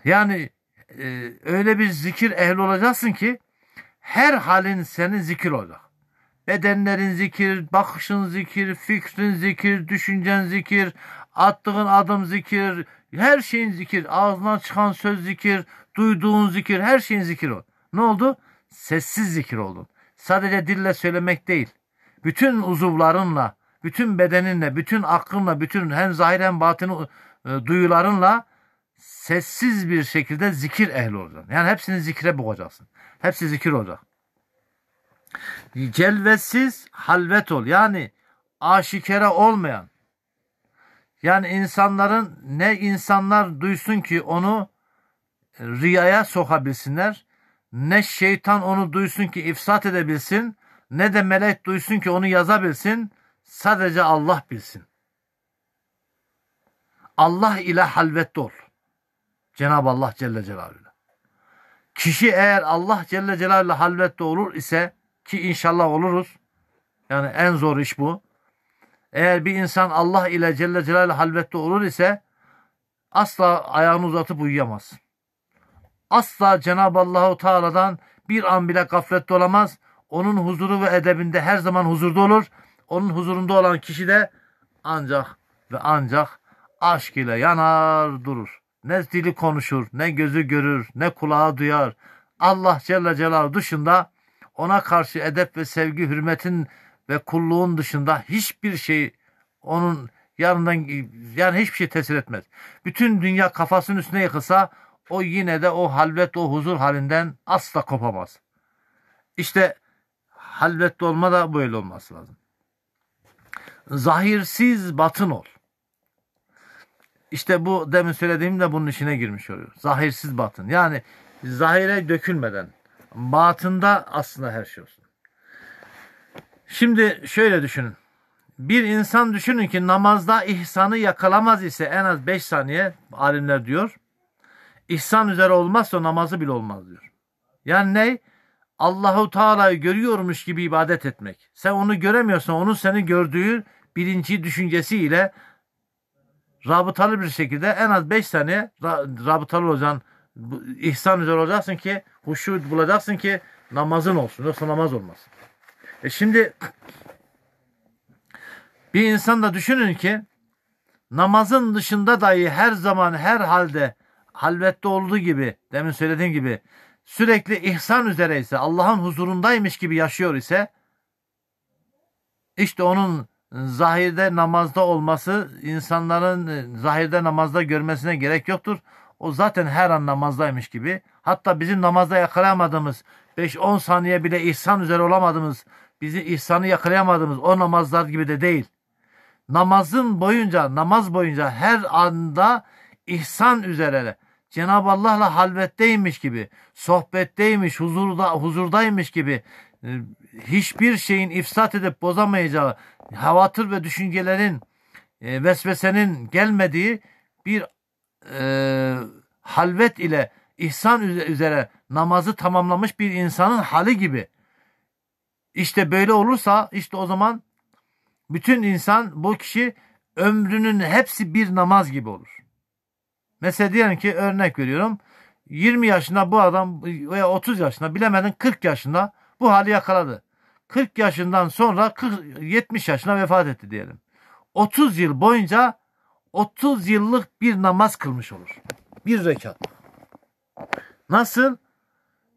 Yani e, öyle bir zikir ehli olacaksın ki her halin senin zikir olacak. Bedenlerin zikir, bakışın zikir, fikrin zikir, düşüncen zikir, attığın adım zikir, her şeyin zikir, ağzından çıkan söz zikir, duyduğun zikir, her şeyin zikir ol. Ne oldu? Sessiz zikir oldun. Sadece dille söylemek değil. Bütün uzuvlarınla, bütün bedeninle, bütün aklınla, bütün hem zahir hem batın e, duyularınla sessiz bir şekilde zikir ehli olacaksın. Yani hepsini zikre boğacaksın. Hepsi zikir olacak. Celvesiz halvet ol. Yani aşikere olmayan. Yani insanların ne insanlar duysun ki onu riyaya sokabilsinler. Ne şeytan onu duysun ki ifsat edebilsin. Ne de melek duysun ki onu yazabilsin. Sadece Allah bilsin. Allah ile halvette ol. Cenab-ı Allah Celle Celaluhu. Kişi eğer Allah Celle Celaluhu halvette olur ise ki inşallah oluruz. Yani en zor iş bu. Eğer bir insan Allah ile Celle Celaluhu halvette olur ise asla ayağını uzatıp uyuyamaz. Asla Cenab-ı Allahu Teala'dan bir an bile gaflette olamaz. Onun huzuru ve edebinde her zaman huzurda olur. Onun huzurunda olan kişi de ancak ve ancak aşk ile yanar durur. Ne dili konuşur, ne gözü görür, ne kulağı duyar. Allah Celle Celaluhu dışında ona karşı edep ve sevgi, hürmetin ve kulluğun dışında hiçbir şey onun yanından yani hiçbir şey tesir etmez. Bütün dünya kafasının üstüne yıkılsa o yine de o halvet, o huzur halinden asla kopamaz. İşte halvetli olma da böyle olması lazım. Zahirsiz batın ol. İşte bu demin söylediğim de bunun işine girmiş oluyor. Zahirsiz batın. Yani zahire dökülmeden batında aslında her şey olsun. Şimdi şöyle düşünün. Bir insan düşünün ki namazda ihsanı yakalamaz ise en az 5 saniye alimler diyor. İhsan üzere olmazsa namazı bile olmaz diyor. Yani ne? Allahu Teala'yı görüyormuş gibi ibadet etmek. Sen onu göremiyorsan onun seni gördüğü bilinci düşüncesiyle rabıtalı bir şekilde en az 5 tane rabıtalı olacaksın. İhsan üzere olacaksın ki huşu bulacaksın ki namazın olsun. Yoksa namaz olmaz. E şimdi bir insan da düşünün ki namazın dışında dahi her zaman her halde halvette olduğu gibi demin söylediğim gibi sürekli ihsan üzere ise Allah'ın huzurundaymış gibi yaşıyor ise işte onun zahirde namazda olması insanların e, zahirde namazda görmesine gerek yoktur. O zaten her an namazdaymış gibi. Hatta bizim namazda yakalayamadığımız 5-10 saniye bile ihsan üzere olamadığımız, bizi ihsanı yakalayamadığımız o namazlar gibi de değil. Namazın boyunca, namaz boyunca her anda ihsan üzere Cenab-ı Allah'la halvetteymiş gibi, sohbetteymiş, huzurda, huzurdaymış gibi e, hiçbir şeyin ifsat edip bozamayacağı, havatır ve düşüncelerin, e, vesvesenin gelmediği bir e, halvet ile ihsan üzere namazı tamamlamış bir insanın hali gibi. İşte böyle olursa işte o zaman bütün insan bu kişi ömrünün hepsi bir namaz gibi olur. Mesela diyelim ki örnek veriyorum 20 yaşında bu adam veya 30 yaşında bilemedin 40 yaşında bu hali yakaladı. 40 yaşından sonra 40, 70 yaşına vefat etti diyelim. 30 yıl boyunca 30 yıllık bir namaz kılmış olur. Bir rekat. Nasıl?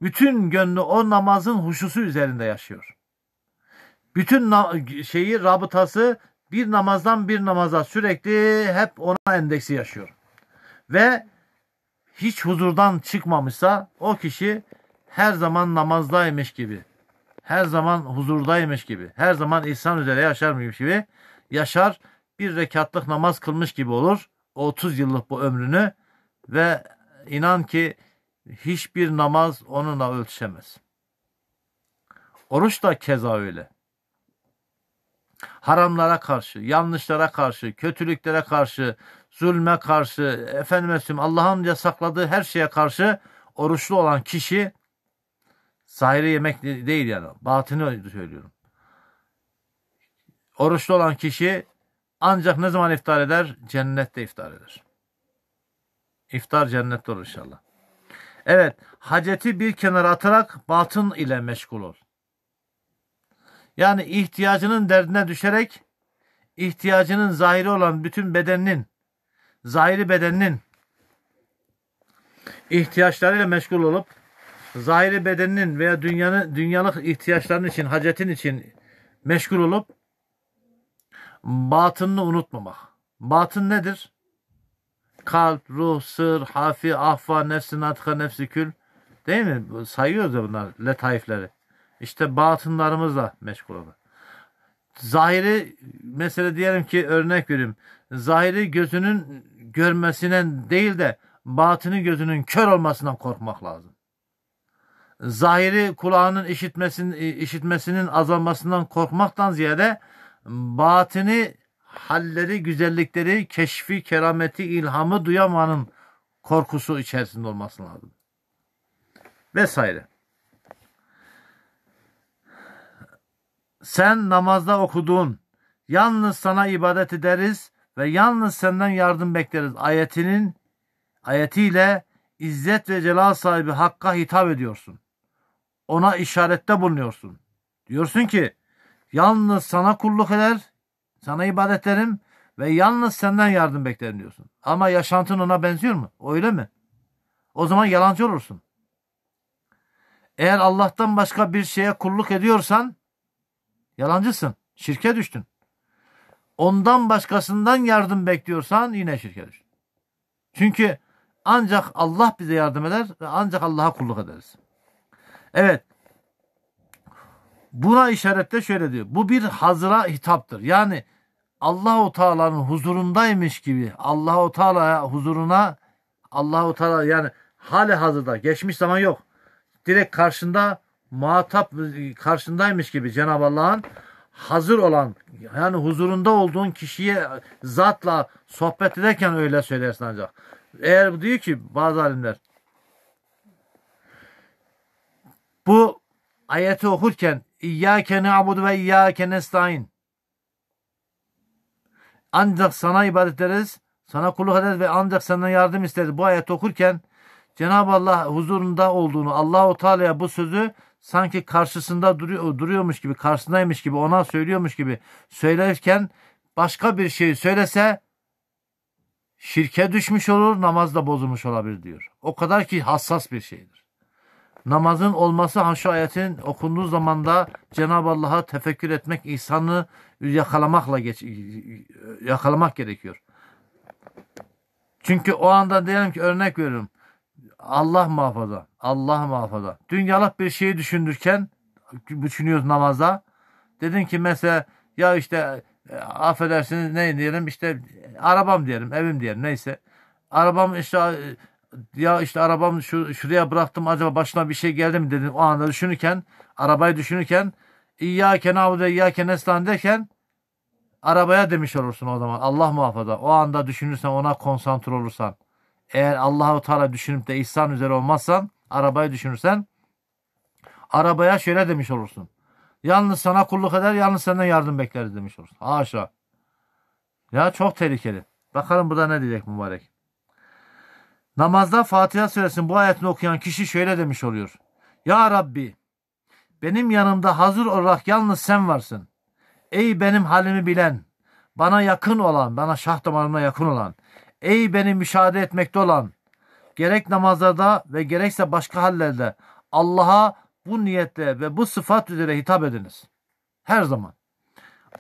Bütün gönlü o namazın huşusu üzerinde yaşıyor. Bütün şeyi, rabıtası bir namazdan bir namaza sürekli hep ona endeksi yaşıyor. Ve hiç huzurdan çıkmamışsa o kişi her zaman namazdaymış gibi her zaman huzurdaymış gibi, her zaman ihsan üzere yaşarmış gibi yaşar, bir rekatlık namaz kılmış gibi olur. 30 yıllık bu ömrünü ve inan ki hiçbir namaz onunla ölçüşemez. Oruç da keza öyle. Haramlara karşı, yanlışlara karşı, kötülüklere karşı, zulme karşı, efendime Allah'ın yasakladığı her şeye karşı oruçlu olan kişi Zahiri yemek değil yani. Batını söylüyorum. Oruçlu olan kişi ancak ne zaman iftar eder? Cennette iftar eder. İftar cennette olur inşallah. Evet, haceti bir kenara atarak batın ile meşgul ol. Yani ihtiyacının derdine düşerek ihtiyacının zahiri olan bütün bedeninin, zahiri bedeninin ihtiyaçlarıyla meşgul olup zahiri bedeninin veya dünyanın dünyalık ihtiyaçların için, hacetin için meşgul olup batınını unutmamak. Batın nedir? Kalp, ruh, sır, hafi, ahfa, nefsi, natka, nefsi, kül. Değil mi? Sayıyoruz ya bunlar letaifleri. İşte batınlarımızla meşgul olur. Zahiri mesela diyelim ki örnek vereyim. Zahiri gözünün görmesinden değil de batını gözünün kör olmasından korkmak lazım zahiri kulağının işitmesinin, e, işitmesinin azalmasından korkmaktan ziyade batini halleri, güzellikleri, keşfi, kerameti, ilhamı duyamanın korkusu içerisinde olması lazım. Vesaire. Sen namazda okuduğun yalnız sana ibadet ederiz ve yalnız senden yardım bekleriz ayetinin ayetiyle izzet ve celal sahibi Hakk'a hitap ediyorsun ona işarette bulunuyorsun. Diyorsun ki yalnız sana kulluk eder, sana ibadet ederim ve yalnız senden yardım beklerim diyorsun. Ama yaşantın ona benziyor mu? Öyle mi? O zaman yalancı olursun. Eğer Allah'tan başka bir şeye kulluk ediyorsan yalancısın. Şirke düştün. Ondan başkasından yardım bekliyorsan yine şirke düştün. Çünkü ancak Allah bize yardım eder ve ancak Allah'a kulluk ederiz. Evet. Buna işaretle şöyle diyor. Bu bir hazıra hitaptır. Yani Allahu Teala'nın huzurundaymış gibi Allahu Teala'ya huzuruna Allahu Teala yani hali hazırda geçmiş zaman yok. Direkt karşında muhatap karşındaymış gibi Cenab-ı Allah'ın hazır olan yani huzurunda olduğun kişiye zatla sohbet ederken öyle söylersin ancak. Eğer diyor ki bazı alimler Bu ayeti okurken İyyâke ne'abudu ve İyyâke nestaîn ancak sana ibadet ederiz, sana kulluk ederiz ve ancak senden yardım isteriz. Bu ayet okurken Cenab-ı Allah huzurunda olduğunu, Allahu Teala'ya bu sözü sanki karşısında duruyor, duruyormuş gibi, karşısındaymış gibi, ona söylüyormuş gibi söylerken başka bir şey söylese şirke düşmüş olur, namaz da bozulmuş olabilir diyor. O kadar ki hassas bir şeydir. Namazın olması haşa ayetin okunduğu zaman da Cenab-ı Allah'a tefekkür etmek, insanı yakalamakla geç, e, e, yakalamak gerekiyor. Çünkü o anda diyelim ki örnek veriyorum. Allah muhafaza. Allah muhafaza. Dünyalık bir şeyi düşünürken düşünüyoruz namaza. Dedin ki mesela ya işte e, affedersiniz ne diyelim işte arabam diyelim evim diyelim neyse. Arabam işte ya işte arabamı şu, şuraya bıraktım acaba başına bir şey geldi mi dedim. O anda düşünürken arabayı düşünürken İyyâke nâbudu İyyâke neslan derken arabaya demiş olursun o zaman. Allah muhafaza. O anda düşünürsen ona konsantre olursan. Eğer Allah-u Teala düşünüp de ihsan üzere olmazsan arabayı düşünürsen arabaya şöyle demiş olursun. Yalnız sana kulluk eder, yalnız senden yardım bekleriz demiş olursun. Haşa. Ya çok tehlikeli. Bakalım burada ne diyecek mübarek. Namazda Fatiha suresinin bu ayetini okuyan kişi şöyle demiş oluyor. Ya Rabbi benim yanımda hazır olarak yalnız sen varsın. Ey benim halimi bilen, bana yakın olan, bana şah damarına yakın olan, ey beni müşahede etmekte olan, gerek namazlarda ve gerekse başka hallerde Allah'a bu niyette ve bu sıfat üzere hitap ediniz. Her zaman.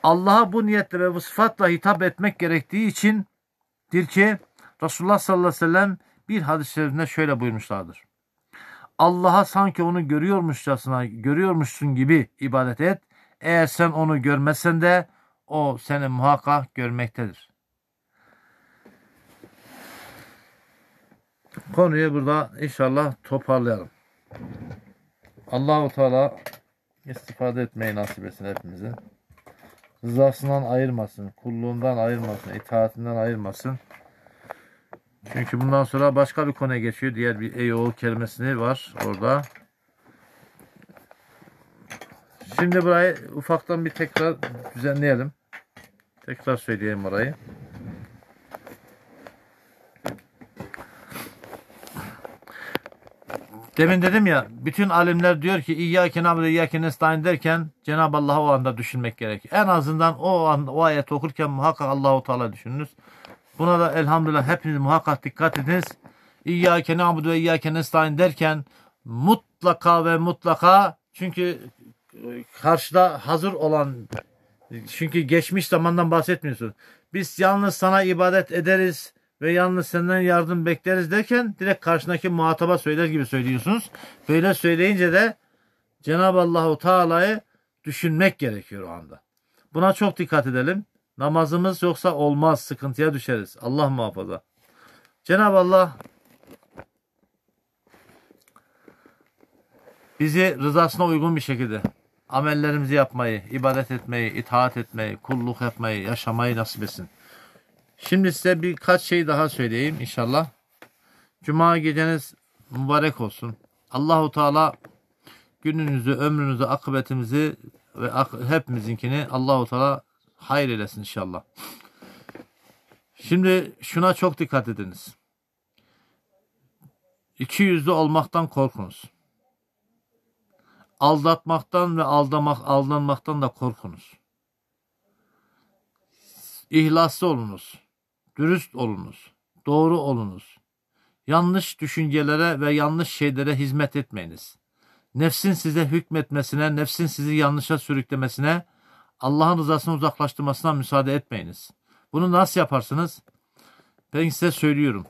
Allah'a bu niyetle ve bu sıfatla hitap etmek gerektiği içindir ki Resulullah sallallahu aleyhi ve sellem bir hadis-i şerifinde şöyle buyurmuşlardır. Allah'a sanki onu görüyormuşçasına görüyormuşsun gibi ibadet et. Eğer sen onu görmezsen de o seni muhakkak görmektedir. Konuyu burada inşallah toparlayalım. Allahu Teala istifade etmeyi nasip etsin hepimize. Rızasından ayırmasın, kulluğundan ayırmasın, itaatinden ayırmasın. Çünkü bundan sonra başka bir konuya geçiyor. Diğer bir Eyoğul kelimesini var orada. Şimdi burayı ufaktan bir tekrar düzenleyelim. Tekrar söyleyelim orayı. Demin dedim ya bütün alimler diyor ki İyyâke nâbudu İyyâke nestaîn derken Cenab-ı Allah'ı o anda düşünmek gerek. En azından o an o ayet okurken muhakkak Allahu Teala düşününüz. Buna da elhamdülillah hepiniz muhakkak dikkat ediniz. İyyâke na'budu ve iyyâke nestaîn derken mutlaka ve mutlaka çünkü e, karşıda hazır olan çünkü geçmiş zamandan bahsetmiyorsun. Biz yalnız sana ibadet ederiz ve yalnız senden yardım bekleriz derken direkt karşındaki muhataba söyler gibi söylüyorsunuz. Böyle söyleyince de Cenab-ı Allahu Teala'yı düşünmek gerekiyor o anda. Buna çok dikkat edelim. Namazımız yoksa olmaz, sıkıntıya düşeriz. Allah muhafaza. Cenab-ı Allah bizi rızasına uygun bir şekilde amellerimizi yapmayı, ibadet etmeyi, itaat etmeyi, kulluk etmeyi, yaşamayı nasip etsin. Şimdi size birkaç şey daha söyleyeyim inşallah. Cuma geceniz mübarek olsun. Allahu Teala gününüzü, ömrünüzü, akıbetimizi ve hepimizinkini Allahu Teala hayır eylesin inşallah. Şimdi şuna çok dikkat ediniz. İki yüzlü olmaktan korkunuz. Aldatmaktan ve aldamak, aldanmaktan da korkunuz. İhlaslı olunuz. Dürüst olunuz. Doğru olunuz. Yanlış düşüncelere ve yanlış şeylere hizmet etmeyiniz. Nefsin size hükmetmesine, nefsin sizi yanlışa sürüklemesine Allah'ın rızasını uzaklaştırmasına müsaade etmeyiniz. Bunu nasıl yaparsınız? Ben size söylüyorum.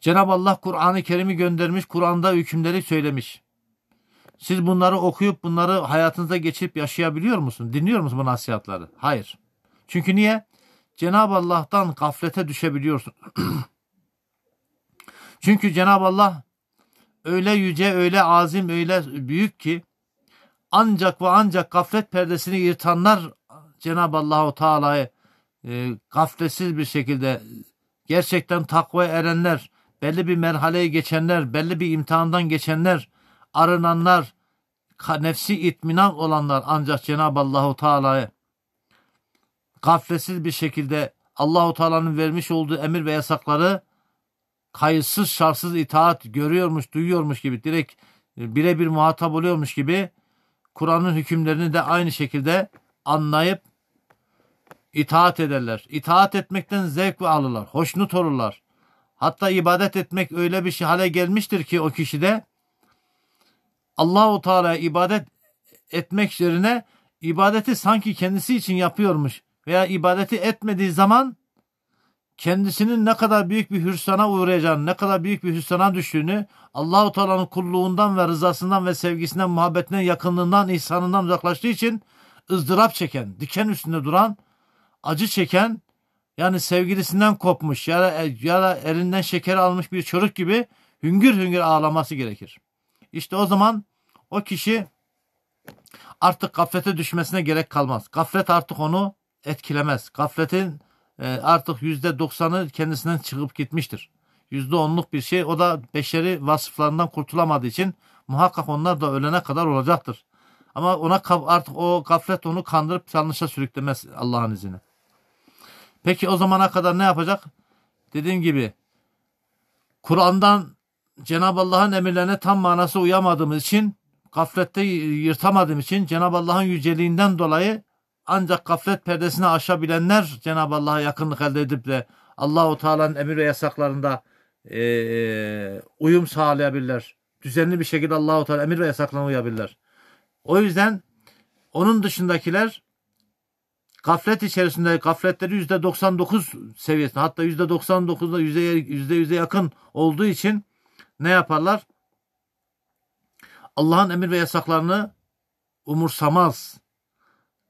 Cenab-ı Allah Kur'an-ı Kerim'i göndermiş, Kur'an'da hükümleri söylemiş. Siz bunları okuyup bunları hayatınıza geçirip yaşayabiliyor musunuz? Dinliyor musunuz bu nasihatları? Hayır. Çünkü niye? Cenab-ı Allah'tan gaflete düşebiliyorsun. *clears throat* Çünkü Cenab-ı Allah öyle yüce, öyle azim, öyle büyük ki ancak ve ancak gaflet perdesini yırtanlar Cenab-ı Allahu Teala'yı e, gafletsiz bir şekilde gerçekten takva erenler, belli bir merhaleye geçenler, belli bir imtihandan geçenler, arınanlar, nefsi itminan olanlar ancak Cenab-ı Allahu Teala'yı gafletsiz bir şekilde Allahu Teala'nın vermiş olduğu emir ve yasakları kayıtsız şartsız itaat görüyormuş, duyuyormuş gibi direkt e, birebir muhatap oluyormuş gibi Kur'an'ın hükümlerini de aynı şekilde anlayıp itaat ederler. İtaat etmekten zevk alırlar, hoşnut olurlar. Hatta ibadet etmek öyle bir şey hale gelmiştir ki o kişi kişide Allahu Teala ibadet etmek yerine ibadeti sanki kendisi için yapıyormuş veya ibadeti etmediği zaman kendisinin ne kadar büyük bir hüsrana uğrayacağını, ne kadar büyük bir hüsrana düştüğünü Allahu Teala'nın kulluğundan ve rızasından ve sevgisinden, muhabbetinden, yakınlığından, ihsanından uzaklaştığı için ızdırap çeken, diken üstünde duran, acı çeken, yani sevgilisinden kopmuş ya da, ya da elinden şeker almış bir çocuk gibi hüngür hüngür ağlaması gerekir. İşte o zaman o kişi artık gaflete düşmesine gerek kalmaz. Gaflet artık onu etkilemez. Gafletin ee, artık %90'ı kendisinden çıkıp gitmiştir. %10'luk bir şey o da beşeri vasıflarından kurtulamadığı için muhakkak onlar da ölene kadar olacaktır. Ama ona artık o gaflet onu kandırıp yanlışa sürüklemez Allah'ın izniyle. Peki o zamana kadar ne yapacak? Dediğim gibi Kur'an'dan Cenab-ı Allah'ın emirlerine tam manası uyamadığımız için gaflette yırtamadığım için Cenab-ı Allah'ın yüceliğinden dolayı ancak gaflet perdesini aşabilenler Cenab-ı Allah'a yakınlık elde edip de Allahu Teala'nın emir ve yasaklarında e, e, uyum sağlayabilirler. Düzenli bir şekilde Allahu Teala emir ve yasaklarına uyabilirler. O yüzden onun dışındakiler gaflet içerisinde gafletleri yüzde 99 seviyesinde hatta yüzde 99'da yüzde yüze yakın olduğu için ne yaparlar? Allah'ın emir ve yasaklarını umursamaz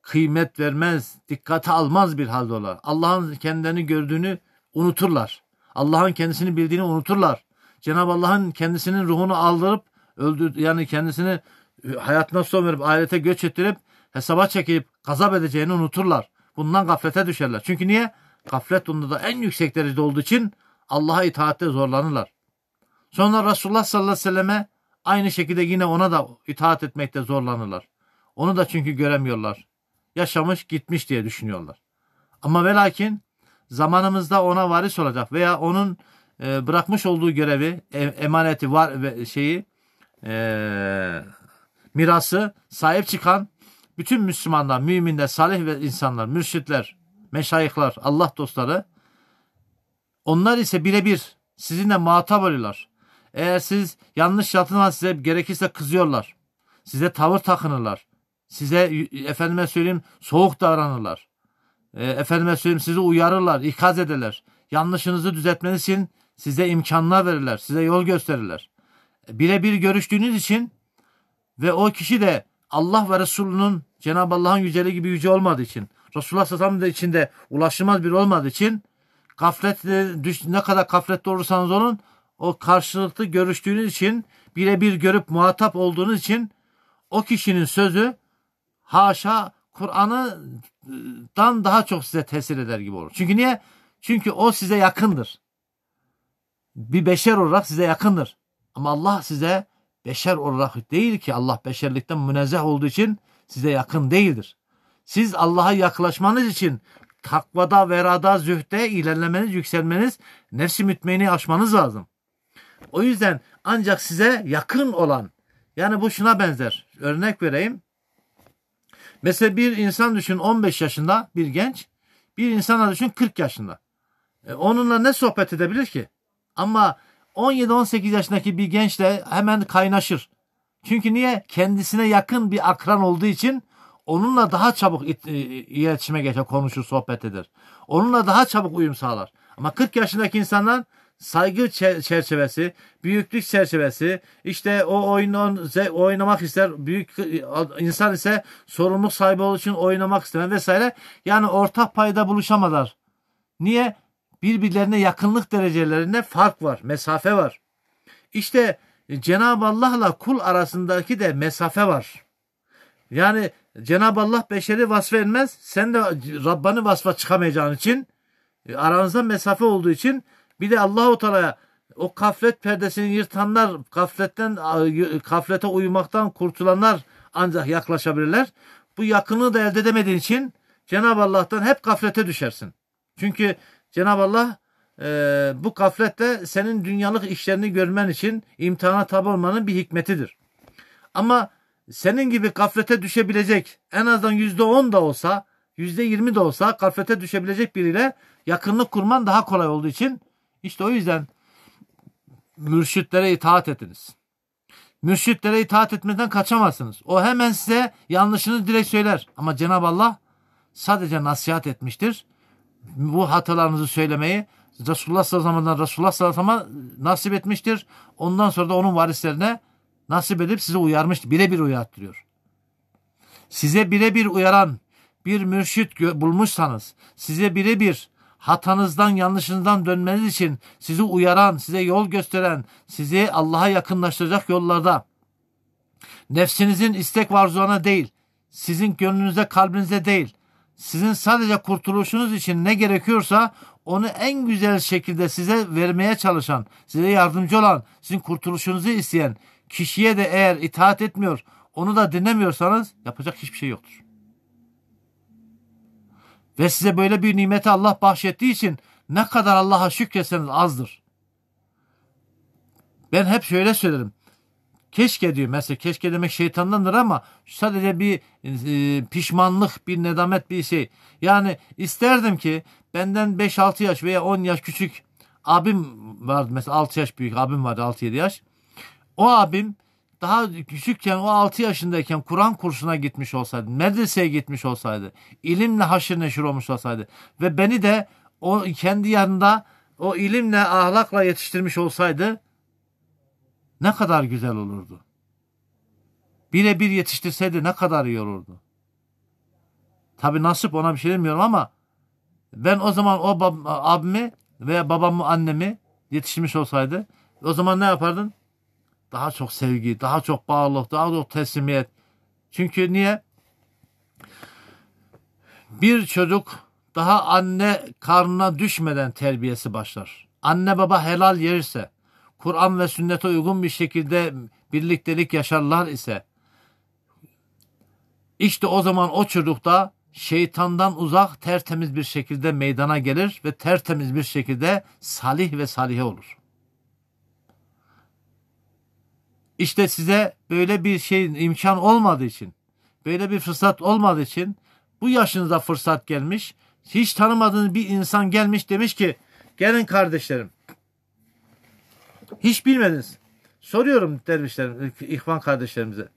kıymet vermez, dikkate almaz bir halde olar. Allah'ın kendilerini gördüğünü unuturlar. Allah'ın kendisini bildiğini unuturlar. Cenab-ı Allah'ın kendisinin ruhunu aldırıp öldür yani kendisini e, hayatına son verip ahirete göç ettirip hesaba çekip gazap edeceğini unuturlar. Bundan gaflete düşerler. Çünkü niye? Gaflet onda da en yüksek derecede olduğu için Allah'a itaatte zorlanırlar. Sonra Resulullah sallallahu aleyhi ve selleme aynı şekilde yine ona da itaat etmekte zorlanırlar. Onu da çünkü göremiyorlar yaşamış gitmiş diye düşünüyorlar. Ama velakin zamanımızda ona varis olacak veya onun e, bırakmış olduğu görevi, e, emaneti var ve şeyi e, mirası sahip çıkan bütün Müslümanlar, müminler, salih ve insanlar, mürşitler, meşayihlar, Allah dostları onlar ise birebir sizinle muhatap oluyorlar. Eğer siz yanlış yaptığınız size gerekirse kızıyorlar. Size tavır takınırlar. Size efendime söyleyeyim soğuk davranırlar. E, efendime söyleyeyim sizi uyarırlar, ikaz ederler. Yanlışınızı düzeltmeniz için size imkanlar verirler, size yol gösterirler. E, birebir görüştüğünüz için ve o kişi de Allah ve Resulünün Cenab-ı Allah'ın yüceli gibi yüce olmadığı için Resulullah sallallahu aleyhi içinde ulaşılmaz bir olmadığı için gafletle ne kadar gaflette olursanız olun o karşılıklı görüştüğünüz için birebir görüp muhatap olduğunuz için o kişinin sözü haşa Kur'an'ı e, dan daha çok size tesir eder gibi olur. Çünkü niye? Çünkü o size yakındır. Bir beşer olarak size yakındır. Ama Allah size beşer olarak değil ki Allah beşerlikten münezzeh olduğu için size yakın değildir. Siz Allah'a yaklaşmanız için takvada, verada, zühde ilerlemeniz, yükselmeniz, nefsi mütmeyni aşmanız lazım. O yüzden ancak size yakın olan yani bu şuna benzer. Örnek vereyim. Mesela bir insan düşün 15 yaşında bir genç. Bir insana düşün 40 yaşında. E, onunla ne sohbet edebilir ki? Ama 17-18 yaşındaki bir gençle hemen kaynaşır. Çünkü niye? Kendisine yakın bir akran olduğu için onunla daha çabuk e, iletişime geçer, konuşur, sohbet eder. Onunla daha çabuk uyum sağlar. Ama 40 yaşındaki insandan saygı çerçevesi, büyüklük çerçevesi, işte o oyunu oynamak ister, büyük insan ise sorumluluk sahibi olduğu için oynamak istemez vesaire. Yani ortak payda buluşamadılar. Niye? Birbirlerine yakınlık derecelerinde fark var, mesafe var. İşte Cenab-ı Allah'la kul arasındaki de mesafe var. Yani Cenab-ı Allah beşeri vasfetmez. Sen de Rabbani vasfa çıkamayacağın için e, aranızda mesafe olduğu için bir de Allahu Teala o kaflet perdesini yırtanlar, kafletten kaflete uyumaktan kurtulanlar ancak yaklaşabilirler. Bu yakını da elde edemediğin için Cenab-ı Allah'tan hep kaflete düşersin. Çünkü Cenab-ı Allah e, bu gaflette senin dünyalık işlerini görmen için imtihana tabi olmanın bir hikmetidir. Ama senin gibi kaflete düşebilecek en azından yüzde on da olsa yüzde yirmi de olsa kaflete düşebilecek biriyle yakınlık kurman daha kolay olduğu için işte o yüzden mürşitlere itaat ediniz. Mürşitlere itaat etmeden kaçamazsınız. O hemen size yanlışını direkt söyler. Ama Cenab-ı Allah sadece nasihat etmiştir. Bu hatalarınızı söylemeyi Resulullah sallallahu aleyhi ve Resulullah sallallahu aleyhi ve sellem nasip etmiştir. Ondan sonra da onun varislerine nasip edip sizi uyarmış, birebir uyarttırıyor. Size birebir uyaran bir mürşit bulmuşsanız, size birebir hatanızdan yanlışınızdan dönmeniz için sizi uyaran, size yol gösteren, sizi Allah'a yakınlaştıracak yollarda nefsinizin istek varzuana değil, sizin gönlünüze, kalbinize değil, sizin sadece kurtuluşunuz için ne gerekiyorsa onu en güzel şekilde size vermeye çalışan, size yardımcı olan, sizin kurtuluşunuzu isteyen kişiye de eğer itaat etmiyor, onu da dinlemiyorsanız yapacak hiçbir şey yoktur. Ve size böyle bir nimeti Allah bahşettiği için ne kadar Allah'a şükretseniz azdır. Ben hep şöyle söylerim. Keşke diyor mesela keşke demek şeytandandır ama sadece bir e, pişmanlık, bir nedamet bir şey. Yani isterdim ki benden 5-6 yaş veya 10 yaş küçük abim vardı mesela 6 yaş büyük abim vardı 6-7 yaş. O abim daha küçükken o 6 yaşındayken Kur'an kursuna gitmiş olsaydı, medreseye gitmiş olsaydı, ilimle haşır neşir olmuş olsaydı ve beni de o kendi yanında o ilimle ahlakla yetiştirmiş olsaydı ne kadar güzel olurdu. Bire Birebir yetiştirseydi ne kadar iyi olurdu. Tabi nasip ona bir şey demiyorum ama ben o zaman o abimi veya babamı annemi yetiştirmiş olsaydı o zaman ne yapardın? daha çok sevgi, daha çok bağlılık, daha çok teslimiyet. Çünkü niye? Bir çocuk daha anne karnına düşmeden terbiyesi başlar. Anne baba helal yerse, Kur'an ve sünnete uygun bir şekilde birliktelik yaşarlar ise, işte o zaman o çocuk da şeytandan uzak tertemiz bir şekilde meydana gelir ve tertemiz bir şekilde salih ve salihe olur. İşte size böyle bir şey imkan olmadığı için, böyle bir fırsat olmadığı için bu yaşınıza fırsat gelmiş. Hiç tanımadığınız bir insan gelmiş demiş ki gelin kardeşlerim. Hiç bilmediniz. Soruyorum dervişlerim, ihvan kardeşlerimize.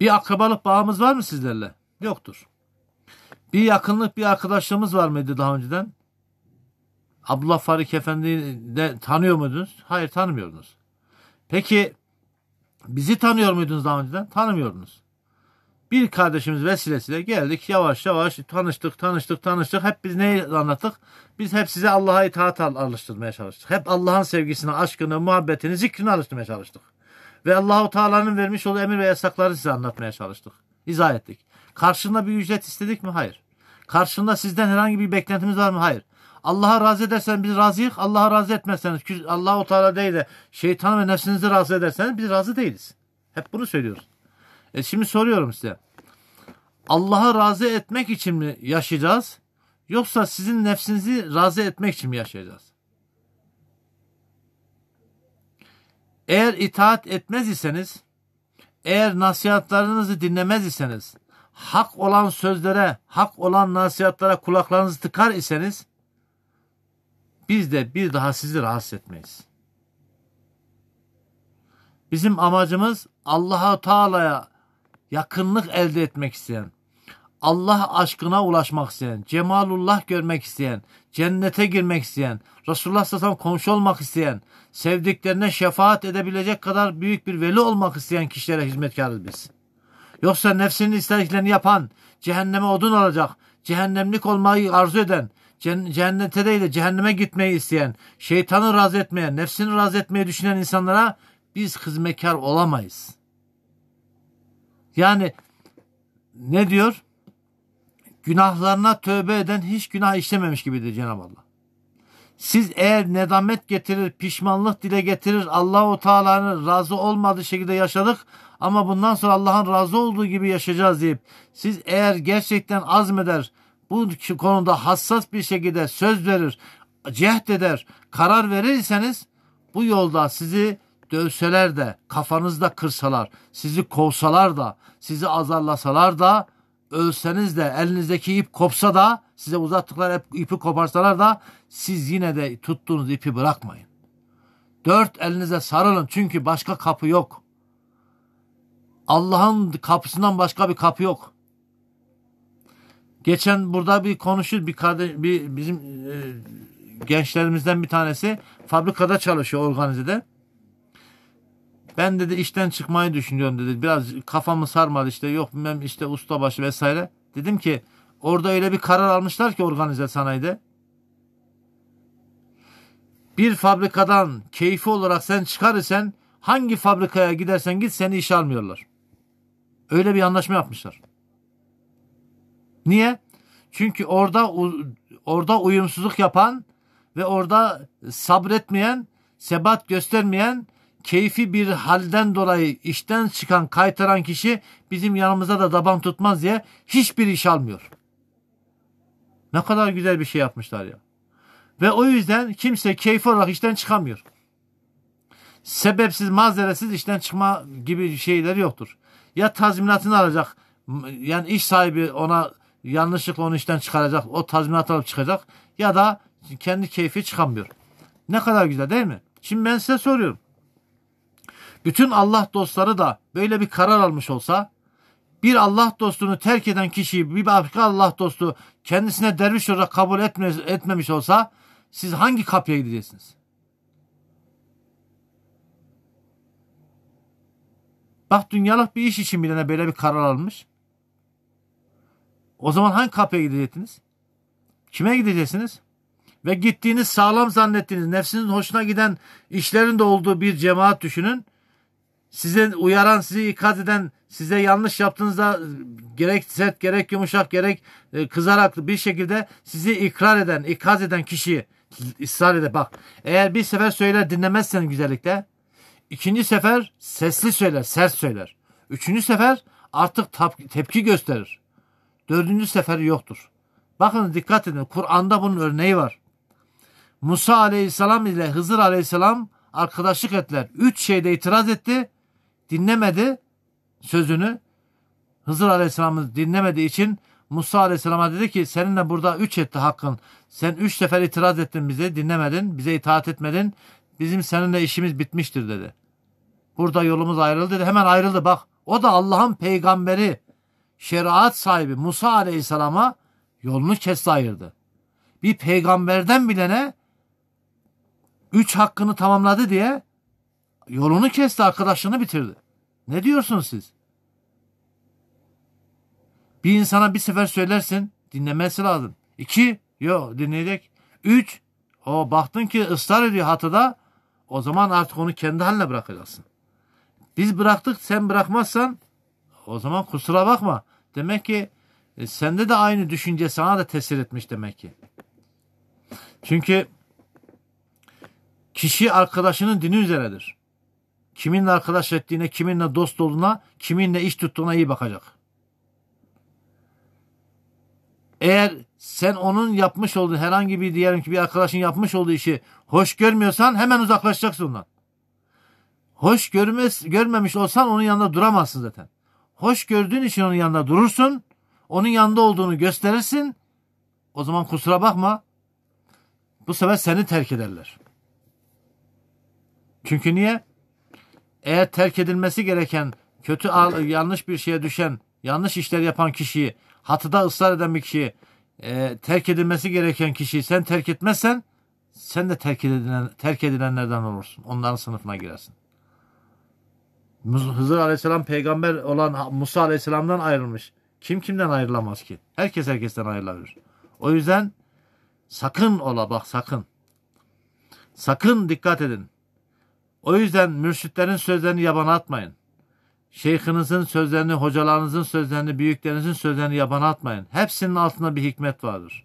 Bir akrabalık bağımız var mı sizlerle? Yoktur. Bir yakınlık, bir arkadaşlığımız var mıydı daha önceden? Abdullah Farik Efendi'yi de tanıyor muydunuz? Hayır tanımıyordunuz. Peki bizi tanıyor muydunuz daha önceden? Tanımıyordunuz. Bir kardeşimiz vesilesiyle geldik yavaş yavaş tanıştık tanıştık tanıştık. Hep biz neyi anlattık? Biz hep size Allah'a itaat alıştırmaya çalıştık. Hep Allah'ın sevgisini, aşkını, muhabbetini, zikrini alıştırmaya çalıştık. Ve Allahu Teala'nın vermiş olduğu emir ve yasakları size anlatmaya çalıştık. İzah ettik. Karşında bir ücret istedik mi? Hayır. Karşında sizden herhangi bir beklentimiz var mı? Hayır. Allah'a razı edersen biz razıyız. Allah'a razı etmezseniz Allah-u Teala değil de şeytan ve nefsinizi razı ederseniz biz razı değiliz. Hep bunu söylüyoruz. E şimdi soruyorum size. Allah'a razı etmek için mi yaşayacağız? Yoksa sizin nefsinizi razı etmek için mi yaşayacağız? Eğer itaat etmez iseniz, eğer nasihatlarınızı dinlemez iseniz, hak olan sözlere, hak olan nasihatlara kulaklarınızı tıkar iseniz, biz de bir daha sizi rahatsız etmeyiz. Bizim amacımız Allah'a Teala'ya yakınlık elde etmek isteyen, Allah aşkına ulaşmak isteyen, cemalullah görmek isteyen, cennete girmek isteyen, Resulullah sallallahu komşu olmak isteyen, sevdiklerine şefaat edebilecek kadar büyük bir veli olmak isteyen kişilere hizmetkarız biz. Yoksa nefsinin istediklerini yapan, cehenneme odun alacak, cehennemlik olmayı arzu eden, cehennete değil de cehenneme gitmeyi isteyen, şeytanı razı etmeye, nefsini razı etmeyi düşünen insanlara biz hizmetkar olamayız. Yani ne diyor? Günahlarına tövbe eden hiç günah işlememiş gibidir Cenab-ı Allah. Siz eğer nedamet getirir, pişmanlık dile getirir, Allah-u Teala'nın razı olmadığı şekilde yaşadık ama bundan sonra Allah'ın razı olduğu gibi yaşayacağız deyip siz eğer gerçekten azmeder, bu konuda hassas bir şekilde söz verir, cehd eder, karar verirseniz bu yolda sizi dövseler de, kafanızda kırsalar, sizi kovsalar da, sizi azarlasalar da, ölseniz de, elinizdeki ip kopsa da, size uzattıkları ipi koparsalar da, siz yine de tuttuğunuz ipi bırakmayın. Dört elinize sarılın çünkü başka kapı yok. Allah'ın kapısından başka bir kapı yok. Geçen burada bir konuşur bir, kardeş, bir bizim e, gençlerimizden bir tanesi fabrikada çalışıyor organizede. Ben dedi işten çıkmayı düşünüyorum dedi. Biraz kafamı sarmadı işte yok bilmem işte ustabaşı vesaire. Dedim ki orada öyle bir karar almışlar ki organize sanayide. Bir fabrikadan keyfi olarak sen çıkar isen hangi fabrikaya gidersen git seni iş almıyorlar. Öyle bir anlaşma yapmışlar. Niye? Çünkü orada orada uyumsuzluk yapan ve orada sabretmeyen, sebat göstermeyen, keyfi bir halden dolayı işten çıkan, kaytaran kişi bizim yanımıza da daban tutmaz diye hiçbir iş almıyor. Ne kadar güzel bir şey yapmışlar ya. Ve o yüzden kimse keyfi olarak işten çıkamıyor. Sebepsiz, mazeretsiz işten çıkma gibi şeyleri yoktur. Ya tazminatını alacak, yani iş sahibi ona yanlışlıkla onu işten çıkaracak, o tazminat alıp çıkacak ya da kendi keyfi çıkamıyor. Ne kadar güzel değil mi? Şimdi ben size soruyorum. Bütün Allah dostları da böyle bir karar almış olsa bir Allah dostunu terk eden kişiyi bir başka Allah dostu kendisine derviş olarak kabul etmez etmemiş olsa siz hangi kapıya gideceksiniz? Bak dünyalık bir iş için bilene böyle bir karar almış. O zaman hangi kapıya gidecektiniz? Kime gideceksiniz? Ve gittiğiniz sağlam zannettiğiniz, nefsinin hoşuna giden işlerin de olduğu bir cemaat düşünün. Sizin uyaran, sizi ikaz eden, size yanlış yaptığınızda gerek sert, gerek yumuşak, gerek e, kızarak bir şekilde sizi ikrar eden, ikaz eden kişiyi ısrar eder. Bak eğer bir sefer söyler dinlemezsen güzellikle. ikinci sefer sesli söyler, sert söyler. Üçüncü sefer artık tepki gösterir. Dördüncü seferi yoktur. Bakın dikkat edin Kur'an'da bunun örneği var. Musa aleyhisselam ile Hızır aleyhisselam arkadaşlık ettiler. Üç şeyde itiraz etti. Dinlemedi sözünü. Hızır aleyhisselamı dinlemediği için Musa aleyhisselama dedi ki seninle burada üç etti hakkın. Sen üç sefer itiraz ettin bize dinlemedin. Bize itaat etmedin. Bizim seninle işimiz bitmiştir dedi. Burada yolumuz ayrıldı dedi. Hemen ayrıldı bak. O da Allah'ın peygamberi şeriat sahibi Musa aleyhisselama yolunu kesti ayırdı. Bir peygamberden bilene üç hakkını tamamladı diye yolunu kesti arkadaşını bitirdi. Ne diyorsunuz siz? Bir insana bir sefer söylersin dinlemesi lazım. İki yok dinleyecek. Üç o baktın ki ısrar ediyor hatıda o zaman artık onu kendi haline bırakacaksın. Biz bıraktık sen bırakmazsan o zaman kusura bakma. Demek ki e, sende de aynı düşünce sana da tesir etmiş demek ki. Çünkü kişi arkadaşının dini üzeredir. Kiminle arkadaş ettiğine, kiminle dost olduğuna, kiminle iş tuttuğuna iyi bakacak. Eğer sen onun yapmış olduğu herhangi bir diyelim ki bir arkadaşın yapmış olduğu işi hoş görmüyorsan hemen uzaklaşacaksın ondan. Hoş görmez, görmemiş olsan onun yanında duramazsın zaten. Hoş gördüğün için onun yanında durursun. Onun yanında olduğunu gösterirsin. O zaman kusura bakma. Bu sefer seni terk ederler. Çünkü niye? Eğer terk edilmesi gereken kötü yanlış bir şeye düşen, yanlış işler yapan kişiyi, hatıda ısrar eden bir kişiyi, e, terk edilmesi gereken kişiyi sen terk etmezsen sen de terk edilen terk edilenlerden olursun. Onların sınıfına girersin. Hızır Aleyhisselam peygamber olan Musa Aleyhisselam'dan ayrılmış. Kim kimden ayrılamaz ki? Herkes herkesten ayrılabilir. O yüzden sakın ola bak sakın. Sakın dikkat edin. O yüzden mürşitlerin sözlerini yabana atmayın. Şeyhinizin sözlerini, hocalarınızın sözlerini, büyüklerinizin sözlerini yabana atmayın. Hepsinin altında bir hikmet vardır.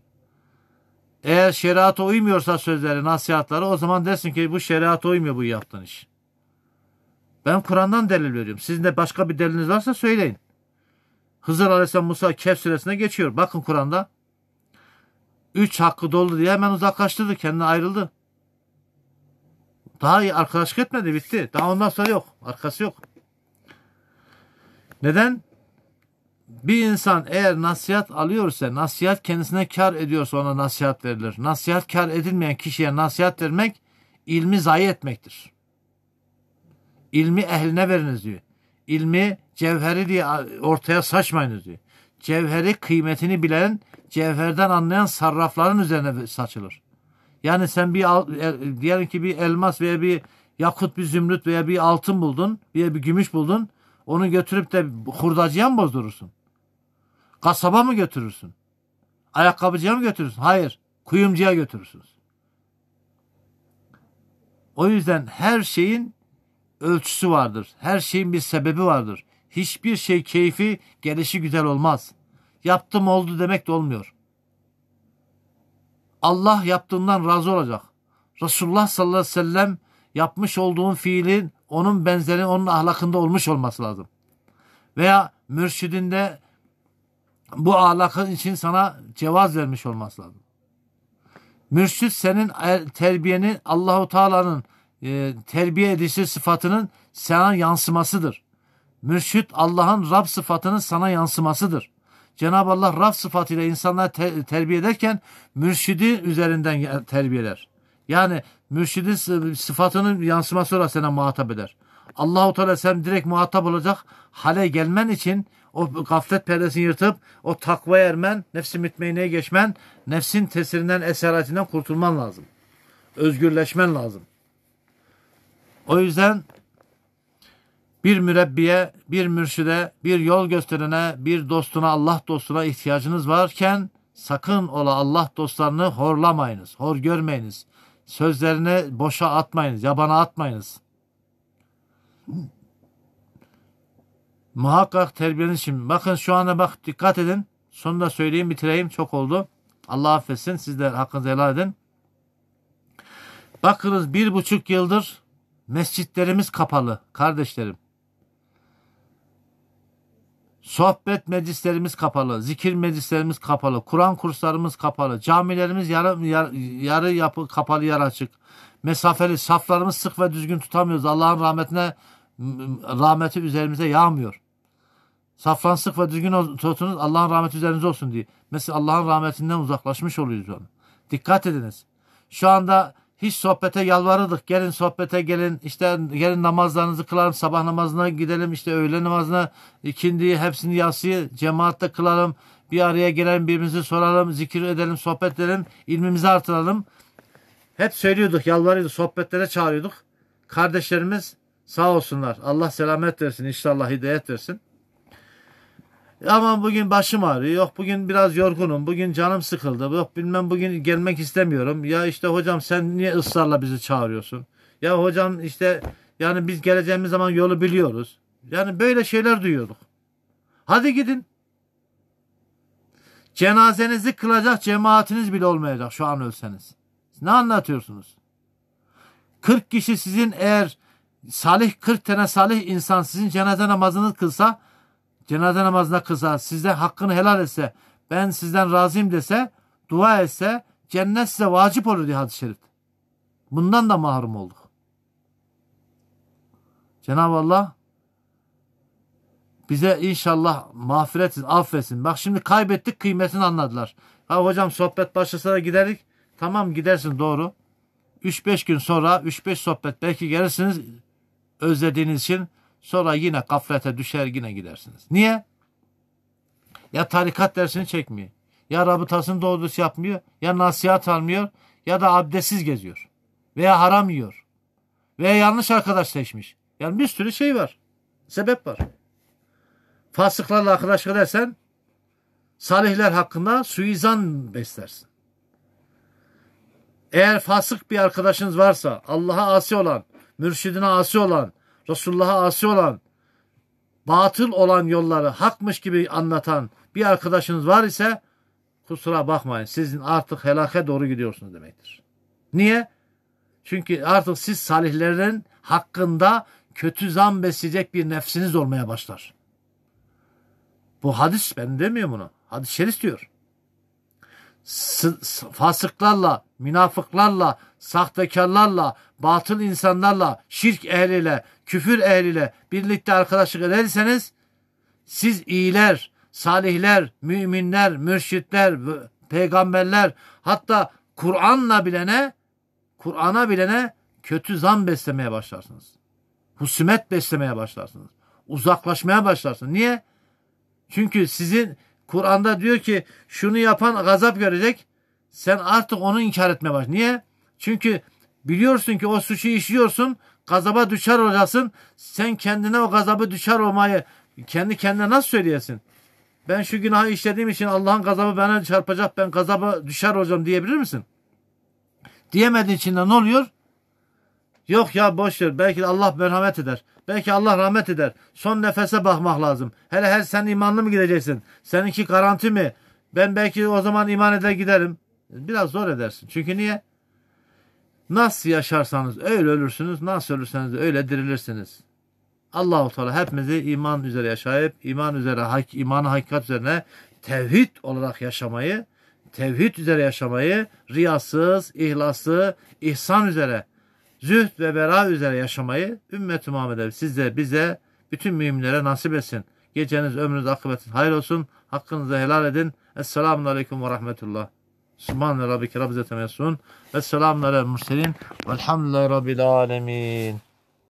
Eğer şeriata uymuyorsa sözleri, nasihatları o zaman dersin ki bu şeriata uymuyor bu yaptığın iş. Ben Kur'an'dan delil veriyorum. Sizin de başka bir deliliniz varsa söyleyin. Hızır Aleyhisselam Musa Kehf suresine geçiyor. Bakın Kur'an'da. Üç hakkı doldu diye hemen uzaklaştırdı. Kendine ayrıldı. Daha iyi arkadaşlık etmedi. Bitti. Daha ondan sonra yok. Arkası yok. Neden? Bir insan eğer nasihat alıyorsa, nasihat kendisine kar ediyorsa ona nasihat verilir. Nasihat kar edilmeyen kişiye nasihat vermek ilmi zayi etmektir ilmi ehline veriniz diyor. İlmi cevheri diye ortaya saçmayınız diyor. Cevheri kıymetini bilen, cevherden anlayan sarrafların üzerine saçılır. Yani sen bir diyelim ki bir elmas veya bir yakut, bir zümrüt veya bir altın buldun veya bir gümüş buldun. Onu götürüp de hurdacıya mı bozdurursun? Kasaba mı götürürsün? Ayakkabıcıya mı götürürsün? Hayır. Kuyumcuya götürürsünüz. O yüzden her şeyin ölçüsü vardır. Her şeyin bir sebebi vardır. Hiçbir şey keyfi, gelişi güzel olmaz. Yaptım oldu demek de olmuyor. Allah yaptığından razı olacak. Resulullah sallallahu aleyhi ve sellem yapmış olduğun fiilin onun benzeri onun ahlakında olmuş olması lazım. Veya mürşidinde bu ahlakın için sana cevaz vermiş olması lazım. Mürşid senin terbiyeni Allahu Teala'nın e, terbiye edici sıfatının sana yansımasıdır. Mürşit Allah'ın Rab sıfatının sana yansımasıdır. Cenab-ı Allah Rab sıfatıyla insanları te- terbiye ederken mürşidi üzerinden terbiye eder. Yani mürşidin sıfatının yansıması olarak sana muhatap eder. Allahu Teala sen direkt muhatap olacak hale gelmen için o gaflet perdesini yırtıp o takva ermen, nefsi mütmeineye geçmen, nefsin tesirinden, esaretinden kurtulman lazım. Özgürleşmen lazım. O yüzden bir mürebbiye, bir mürşide, bir yol gösterene, bir dostuna, Allah dostuna ihtiyacınız varken sakın ola Allah dostlarını horlamayınız, hor görmeyiniz. Sözlerini boşa atmayınız, yabana atmayınız. Muhakkak terbiyeniz için. Bakın şu anda bak dikkat edin. Sonunda söyleyeyim bitireyim çok oldu. Allah affetsin sizler hakkınızı helal edin. Bakınız bir buçuk yıldır Mescitlerimiz kapalı kardeşlerim. Sohbet meclislerimiz kapalı, zikir meclislerimiz kapalı, Kur'an kurslarımız kapalı, camilerimiz yarı, yarı, yarı yapı kapalı yarı açık. Mesafeli saflarımız sık ve düzgün tutamıyoruz. Allah'ın rahmetine rahmeti üzerimize yağmıyor. Saflan sık ve düzgün tutunuz Allah'ın rahmeti üzerinize olsun diye. Mesela Allah'ın rahmetinden uzaklaşmış oluyoruz onu. Dikkat ediniz. Şu anda hiç sohbete yalvarırdık. Gelin sohbete gelin işte gelin namazlarınızı kılalım sabah namazına gidelim işte öğle namazına ikindi hepsini yatsıyı cemaatle kılalım. Bir araya gelen birbirimizi soralım zikir edelim sohbet edelim ilmimizi artıralım. Hep söylüyorduk yalvarıyorduk sohbetlere çağırıyorduk. Kardeşlerimiz sağ olsunlar Allah selamet versin inşallah hidayet versin. Aman bugün başım ağrıyor. Yok bugün biraz yorgunum. Bugün canım sıkıldı. Yok bilmem bugün gelmek istemiyorum. Ya işte hocam sen niye ısrarla bizi çağırıyorsun? Ya hocam işte yani biz geleceğimiz zaman yolu biliyoruz. Yani böyle şeyler duyuyorduk. Hadi gidin. Cenazenizi kılacak cemaatiniz bile olmayacak şu an ölseniz. Ne anlatıyorsunuz? 40 kişi sizin eğer salih 40 tane salih insan sizin cenaze namazını kılsa cenaze namazına kılsa, size hakkını helal etse, ben sizden razıyım dese, dua etse cennet size vacip olur diye hadis-i şerif. Bundan da mahrum olduk. Cenab-ı Allah bize inşallah mağfiret etsin, affetsin. Bak şimdi kaybettik kıymetini anladılar. Ha hocam sohbet başlasa da giderik. Tamam gidersin doğru. 3-5 gün sonra 3-5 sohbet belki gelirsiniz özlediğiniz için Sonra yine gaflete düşer yine gidersiniz. Niye? Ya tarikat dersini çekmiyor. Ya rabıtasını doğrusu yapmıyor. Ya nasihat almıyor. Ya da abdestsiz geziyor. Veya haram yiyor. Veya yanlış arkadaş seçmiş. Yani bir sürü şey var. Sebep var. Fasıklarla arkadaş edersen salihler hakkında suizan beslersin. Eğer fasık bir arkadaşınız varsa Allah'a asi olan, mürşidine asi olan, Resulullah'a asi olan, batıl olan yolları hakmış gibi anlatan bir arkadaşınız var ise kusura bakmayın sizin artık helake doğru gidiyorsunuz demektir. Niye? Çünkü artık siz salihlerin hakkında kötü zan besleyecek bir nefsiniz olmaya başlar. Bu hadis ben demiyorum bunu. Hadis-i şerif diyor. S- fasıklarla, münafıklarla, sahtekarlarla, batıl insanlarla, şirk ehliyle, küfür ehliyle birlikte arkadaşlık ederseniz siz iyiler, salihler, müminler, mürşitler, peygamberler hatta Kur'an'la bilene Kur'an'a bilene kötü zan beslemeye başlarsınız. Husumet beslemeye başlarsınız. Uzaklaşmaya başlarsınız. Niye? Çünkü sizin Kur'an'da diyor ki şunu yapan gazap görecek. Sen artık onu inkar etmeye baş. Niye? Çünkü Biliyorsun ki o suçu işliyorsun, gazaba düşer olacaksın. Sen kendine o gazabı düşer olmayı kendi kendine nasıl söyleyesin? Ben şu günahı işlediğim için Allah'ın gazabı bana çarpacak, ben gazaba düşer olacağım diyebilir misin? Diyemediğin için de ne oluyor? Yok ya boş ver. Belki Allah merhamet eder. Belki Allah rahmet eder. Son nefese bakmak lazım. Hele her sen imanlı mı gideceksin? Seninki garanti mi? Ben belki o zaman iman eder giderim. Biraz zor edersin. Çünkü niye? Nasıl yaşarsanız öyle ölürsünüz, nasıl ölürseniz öyle dirilirsiniz. Allahu Teala hepimizi iman üzere yaşayıp iman üzere hak imanı hakikat üzerine tevhid olarak yaşamayı, tevhid üzere yaşamayı, riyasız, ihlaslı, ihsan üzere, zühd ve vera üzere yaşamayı ümmet-i Muhammed'e size bize bütün müminlere nasip etsin. Geceniz ömrünüz akıbetin hayır olsun. Hakkınızı helal edin. Esselamun Aleyküm ve Rahmetullah. سبحان ربك رب العزة عما يصفون والسلام على المرسلين والحمد لله رب العالمين